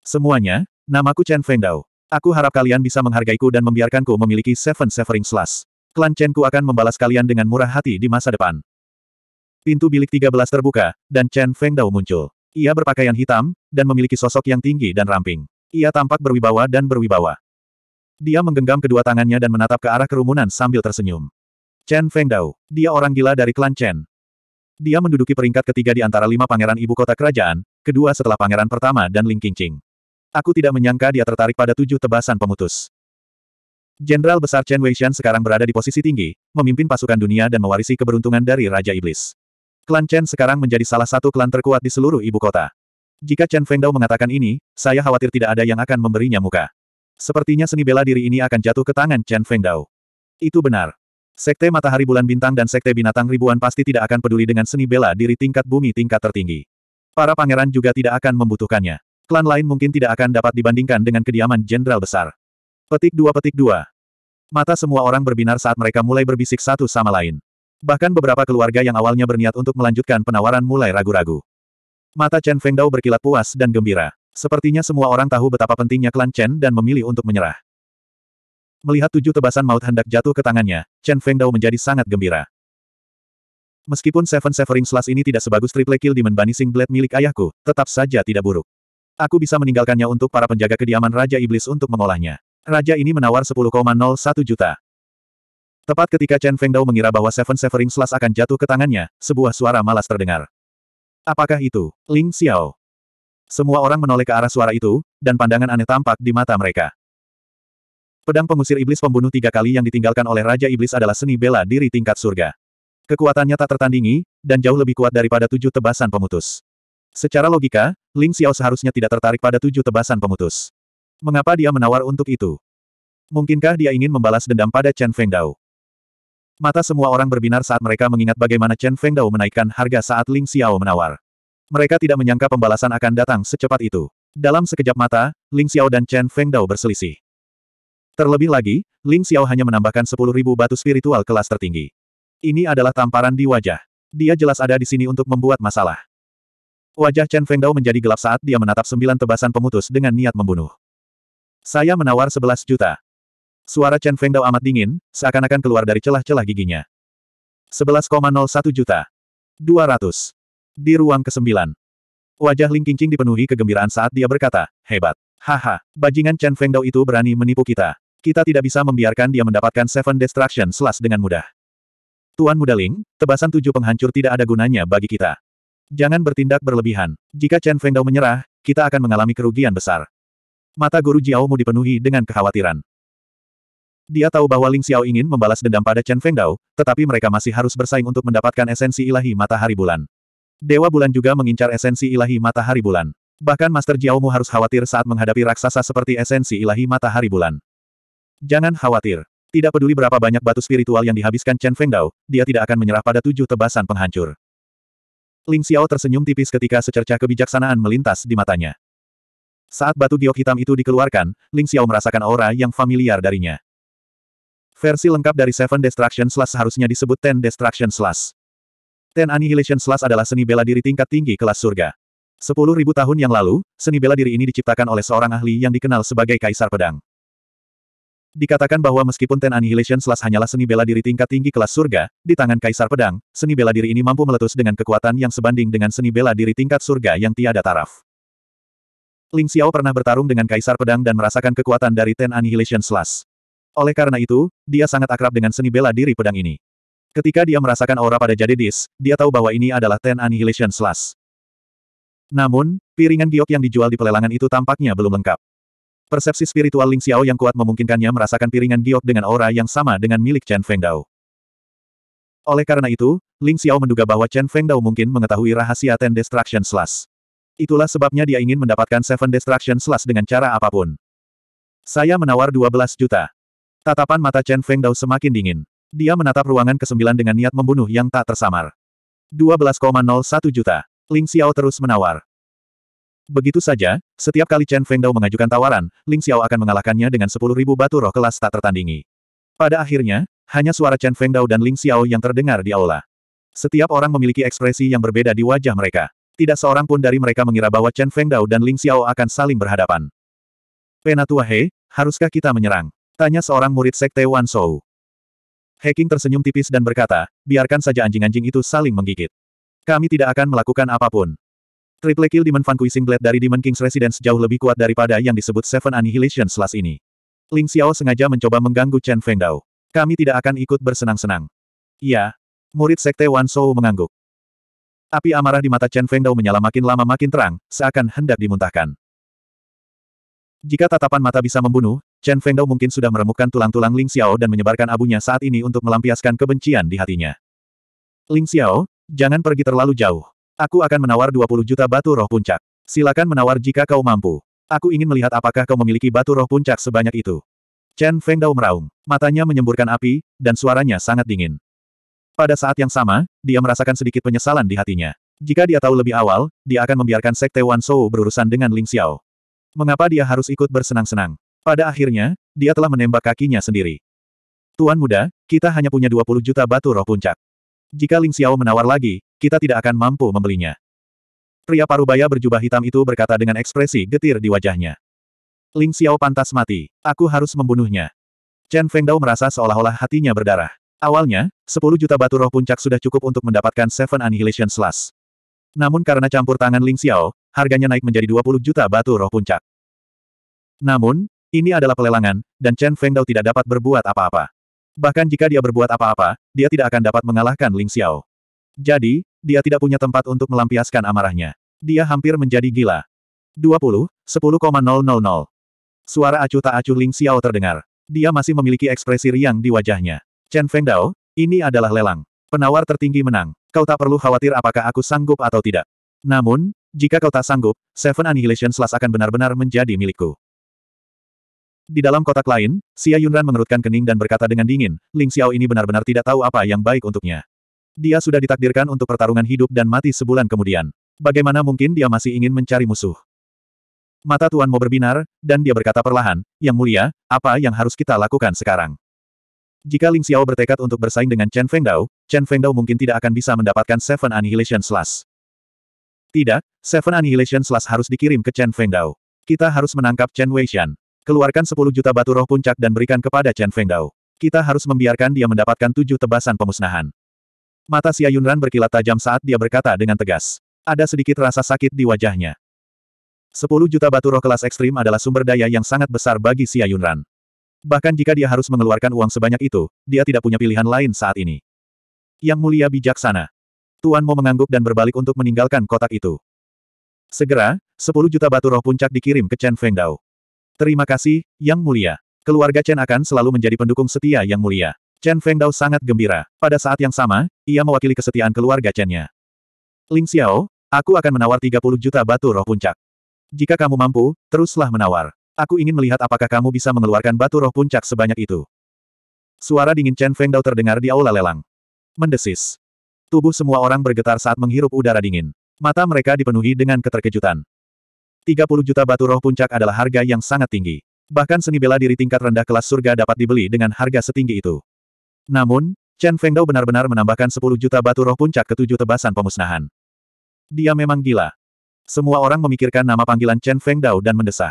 Semuanya, namaku Chen Fengdao. Aku harap kalian bisa menghargaiku dan membiarkanku memiliki Seven Severing Slash. Klan Chenku akan membalas kalian dengan murah hati di masa depan. Pintu bilik 13 terbuka, dan Chen Fengdao muncul. Ia berpakaian hitam, dan memiliki sosok yang tinggi dan ramping. Ia tampak berwibawa dan berwibawa. Dia menggenggam kedua tangannya dan menatap ke arah kerumunan sambil tersenyum. Chen Fengdao, dia orang gila dari klan Chen. Dia menduduki peringkat ketiga di antara lima pangeran ibu kota kerajaan, kedua setelah pangeran pertama dan Ling Qingqing. Aku tidak menyangka dia tertarik pada tujuh tebasan pemutus. Jenderal besar Chen Weishan sekarang berada di posisi tinggi, memimpin pasukan dunia dan mewarisi keberuntungan dari Raja Iblis. Klan Chen sekarang menjadi salah satu klan terkuat di seluruh ibu kota. Jika Chen Fengdao mengatakan ini, saya khawatir tidak ada yang akan memberinya muka. Sepertinya seni bela diri ini akan jatuh ke tangan Chen Fengdao. Itu benar. Sekte Matahari Bulan Bintang dan Sekte Binatang Ribuan pasti tidak akan peduli dengan seni bela diri tingkat bumi tingkat tertinggi. Para pangeran juga tidak akan membutuhkannya. Klan lain mungkin tidak akan dapat dibandingkan dengan kediaman jenderal besar. Petik dua petik dua. Mata semua orang berbinar saat mereka mulai berbisik satu sama lain. Bahkan beberapa keluarga yang awalnya berniat untuk melanjutkan penawaran mulai ragu-ragu. Mata Chen Fengdao berkilat puas dan gembira. Sepertinya semua orang tahu betapa pentingnya klan Chen dan memilih untuk menyerah. Melihat tujuh tebasan maut hendak jatuh ke tangannya, Chen Fengdao menjadi sangat gembira. Meskipun Seven Severing Slash ini tidak sebagus triple kill di Banishing Blade milik ayahku, tetap saja tidak buruk. Aku bisa meninggalkannya untuk para penjaga kediaman Raja Iblis untuk mengolahnya. Raja ini menawar 10,01 juta. Tepat ketika Chen Fengdao mengira bahwa Seven Severing Slash akan jatuh ke tangannya, sebuah suara malas terdengar. Apakah itu, Ling Xiao? Semua orang menoleh ke arah suara itu, dan pandangan aneh tampak di mata mereka. Pedang pengusir iblis pembunuh tiga kali yang ditinggalkan oleh Raja Iblis adalah seni bela diri tingkat surga. Kekuatannya tak tertandingi, dan jauh lebih kuat daripada tujuh tebasan pemutus. Secara logika, Ling Xiao seharusnya tidak tertarik pada tujuh tebasan pemutus. Mengapa dia menawar untuk itu? Mungkinkah dia ingin membalas dendam pada Chen Fengdao? Mata semua orang berbinar saat mereka mengingat bagaimana Chen Fengdao menaikkan harga saat Ling Xiao menawar. Mereka tidak menyangka pembalasan akan datang secepat itu. Dalam sekejap mata, Ling Xiao dan Chen Fengdao berselisih. Terlebih lagi, Ling Xiao hanya menambahkan 10.000 batu spiritual kelas tertinggi. Ini adalah tamparan di wajah. Dia jelas ada di sini untuk membuat masalah. Wajah Chen Fengdao menjadi gelap saat dia menatap sembilan tebasan pemutus dengan niat membunuh. Saya menawar sebelas juta. Suara Chen Fengdao amat dingin, seakan-akan keluar dari celah-celah giginya. Sebelas satu juta. 200. Di ruang ke-9. Wajah Ling Qingqing dipenuhi kegembiraan saat dia berkata, hebat. Haha, bajingan Chen Fengdao itu berani menipu kita. Kita tidak bisa membiarkan dia mendapatkan Seven Destruction Slash dengan mudah. Tuan Muda Ling, tebasan tujuh penghancur tidak ada gunanya bagi kita. Jangan bertindak berlebihan. Jika Chen Fengdao menyerah, kita akan mengalami kerugian besar. Mata Guru Jiaomu dipenuhi dengan kekhawatiran. Dia tahu bahwa Ling Xiao ingin membalas dendam pada Chen Fengdao, tetapi mereka masih harus bersaing untuk mendapatkan esensi ilahi matahari bulan. Dewa bulan juga mengincar esensi ilahi matahari bulan. Bahkan Master Jiaomu harus khawatir saat menghadapi raksasa seperti esensi ilahi matahari bulan. Jangan khawatir. Tidak peduli berapa banyak batu spiritual yang dihabiskan Chen Fengdao, dia tidak akan menyerah pada tujuh tebasan penghancur. Ling Xiao tersenyum tipis ketika secercah kebijaksanaan melintas di matanya. Saat batu giok hitam itu dikeluarkan, Ling Xiao merasakan aura yang familiar darinya. Versi lengkap dari Seven Destruction Slash seharusnya disebut Ten Destruction Slash. Ten Annihilation Slash adalah seni bela diri tingkat tinggi kelas surga. Sepuluh ribu tahun yang lalu, seni bela diri ini diciptakan oleh seorang ahli yang dikenal sebagai Kaisar Pedang. Dikatakan bahwa meskipun Ten Annihilation Slash hanyalah seni bela diri tingkat tinggi kelas surga, di tangan Kaisar Pedang, seni bela diri ini mampu meletus dengan kekuatan yang sebanding dengan seni bela diri tingkat surga yang tiada taraf. Ling Xiao pernah bertarung dengan Kaisar Pedang dan merasakan kekuatan dari Ten Annihilation Slash. Oleh karena itu, dia sangat akrab dengan seni bela diri pedang ini. Ketika dia merasakan aura pada Jade dis, dia tahu bahwa ini adalah Ten Annihilation Slash. Namun, piringan giok yang dijual di pelelangan itu tampaknya belum lengkap. Persepsi spiritual Ling Xiao yang kuat memungkinkannya merasakan piringan giok dengan aura yang sama dengan milik Chen Fengdao. Oleh karena itu, Ling Xiao menduga bahwa Chen Fengdao mungkin mengetahui rahasia Ten Destruction Slash. Itulah sebabnya dia ingin mendapatkan Seven Destruction Slash dengan cara apapun. Saya menawar 12 juta. Tatapan mata Chen Fengdao semakin dingin. Dia menatap ruangan ke-9 dengan niat membunuh yang tak tersamar. 12,01 juta. Ling Xiao terus menawar. Begitu saja, setiap kali Chen Fengdao mengajukan tawaran, Ling Xiao akan mengalahkannya dengan 10.000 batu roh kelas tak tertandingi. Pada akhirnya, hanya suara Chen Fengdao dan Ling Xiao yang terdengar di aula. Setiap orang memiliki ekspresi yang berbeda di wajah mereka. Tidak seorang pun dari mereka mengira bahwa Chen Fengdao dan Ling Xiao akan saling berhadapan. Penatua He, haruskah kita menyerang? Tanya seorang murid sekte Wan Shou. King tersenyum tipis dan berkata, biarkan saja anjing-anjing itu saling menggigit. Kami tidak akan melakukan apapun. Triple kill Demon Vanquishing Blade dari Demon King's Residence jauh lebih kuat daripada yang disebut Seven Annihilation Slash ini. Ling Xiao sengaja mencoba mengganggu Chen Fengdao. Kami tidak akan ikut bersenang-senang. Iya. Murid Sekte Wan Shou mengangguk. Api amarah di mata Chen Fengdao menyala makin lama makin terang, seakan hendak dimuntahkan. Jika tatapan mata bisa membunuh, Chen Fengdao mungkin sudah meremukkan tulang-tulang Ling Xiao dan menyebarkan abunya saat ini untuk melampiaskan kebencian di hatinya. Ling Xiao, jangan pergi terlalu jauh. Aku akan menawar 20 juta batu roh puncak. Silakan menawar jika kau mampu. Aku ingin melihat apakah kau memiliki batu roh puncak sebanyak itu. Chen Feng Dao meraung. Matanya menyemburkan api, dan suaranya sangat dingin. Pada saat yang sama, dia merasakan sedikit penyesalan di hatinya. Jika dia tahu lebih awal, dia akan membiarkan Sekte Wan Shou berurusan dengan Ling Xiao. Mengapa dia harus ikut bersenang-senang? Pada akhirnya, dia telah menembak kakinya sendiri. Tuan muda, kita hanya punya 20 juta batu roh puncak. Jika Ling Xiao menawar lagi, kita tidak akan mampu membelinya. Pria parubaya berjubah hitam itu berkata dengan ekspresi getir di wajahnya. Ling Xiao pantas mati. Aku harus membunuhnya. Chen Fengdao merasa seolah-olah hatinya berdarah. Awalnya, 10 juta batu roh puncak sudah cukup untuk mendapatkan Seven Annihilation Slash. Namun karena campur tangan Ling Xiao, harganya naik menjadi 20 juta batu roh puncak. Namun, ini adalah pelelangan, dan Chen Fengdao tidak dapat berbuat apa-apa. Bahkan jika dia berbuat apa-apa, dia tidak akan dapat mengalahkan Ling Xiao. Jadi, dia tidak punya tempat untuk melampiaskan amarahnya. Dia hampir menjadi gila. 20, 10,000. Suara acuh tak acuh Ling Xiao terdengar. Dia masih memiliki ekspresi riang di wajahnya. Chen Feng Dao, ini adalah lelang. Penawar tertinggi menang. Kau tak perlu khawatir apakah aku sanggup atau tidak. Namun, jika kau tak sanggup, Seven Annihilation Slash akan benar-benar menjadi milikku. Di dalam kotak lain, Xia Yunran mengerutkan kening dan berkata dengan dingin, Ling Xiao ini benar-benar tidak tahu apa yang baik untuknya. Dia sudah ditakdirkan untuk pertarungan hidup dan mati sebulan kemudian. Bagaimana mungkin dia masih ingin mencari musuh? Mata Tuan Mo berbinar, dan dia berkata perlahan, Yang mulia, apa yang harus kita lakukan sekarang? Jika Ling Xiao bertekad untuk bersaing dengan Chen Fengdao, Chen Fengdao mungkin tidak akan bisa mendapatkan Seven Annihilation Slash. Tidak, Seven Annihilation Slash harus dikirim ke Chen Fengdao. Kita harus menangkap Chen Weishan. Keluarkan 10 juta batu roh puncak dan berikan kepada Chen Fengdao. Kita harus membiarkan dia mendapatkan tujuh tebasan pemusnahan. Mata Xia Yunran berkilat tajam saat dia berkata dengan tegas. Ada sedikit rasa sakit di wajahnya. 10 juta batu roh kelas ekstrim adalah sumber daya yang sangat besar bagi Xia Yunran. Bahkan jika dia harus mengeluarkan uang sebanyak itu, dia tidak punya pilihan lain saat ini. Yang mulia bijaksana. Tuan Mo mengangguk dan berbalik untuk meninggalkan kotak itu. Segera, 10 juta batu roh puncak dikirim ke Chen Fengdao. Terima kasih, Yang Mulia. Keluarga Chen akan selalu menjadi pendukung setia Yang Mulia. Chen Fengdao sangat gembira. Pada saat yang sama, ia mewakili kesetiaan keluarga Chen-nya. Ling Xiao, aku akan menawar 30 juta batu roh puncak. Jika kamu mampu, teruslah menawar. Aku ingin melihat apakah kamu bisa mengeluarkan batu roh puncak sebanyak itu. Suara dingin Chen Fengdao terdengar di aula lelang. Mendesis. Tubuh semua orang bergetar saat menghirup udara dingin. Mata mereka dipenuhi dengan keterkejutan. 30 juta batu roh puncak adalah harga yang sangat tinggi. Bahkan seni bela diri tingkat rendah kelas surga dapat dibeli dengan harga setinggi itu. Namun, Chen Fengdao benar-benar menambahkan 10 juta batu roh puncak ke tujuh tebasan pemusnahan. Dia memang gila. Semua orang memikirkan nama panggilan Chen Fengdao dan mendesah.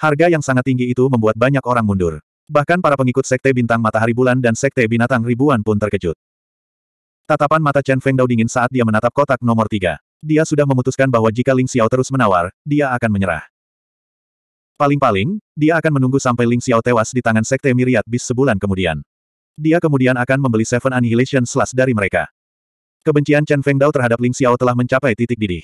Harga yang sangat tinggi itu membuat banyak orang mundur. Bahkan para pengikut Sekte Bintang Matahari Bulan dan Sekte Binatang Ribuan pun terkejut. Tatapan mata Chen Fengdao dingin saat dia menatap kotak nomor tiga. Dia sudah memutuskan bahwa jika Ling Xiao terus menawar, dia akan menyerah. Paling-paling, dia akan menunggu sampai Ling Xiao tewas di tangan Sekte Miriat Bis sebulan kemudian. Dia kemudian akan membeli Seven Annihilation Slash dari mereka. Kebencian Chen Feng Dao terhadap Ling Xiao telah mencapai titik didih.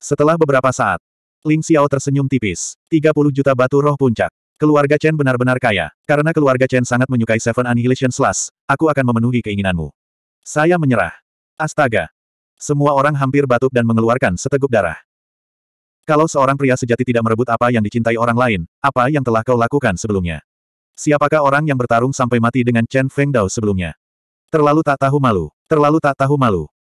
Setelah beberapa saat, Ling Xiao tersenyum tipis. 30 juta batu roh puncak. Keluarga Chen benar-benar kaya. Karena keluarga Chen sangat menyukai Seven Annihilation Slash, aku akan memenuhi keinginanmu. Saya menyerah. Astaga. Semua orang hampir batuk dan mengeluarkan seteguk darah. Kalau seorang pria sejati tidak merebut apa yang dicintai orang lain, apa yang telah kau lakukan sebelumnya? Siapakah orang yang bertarung sampai mati dengan Chen Feng Dao sebelumnya? Terlalu tak tahu malu. Terlalu tak tahu malu.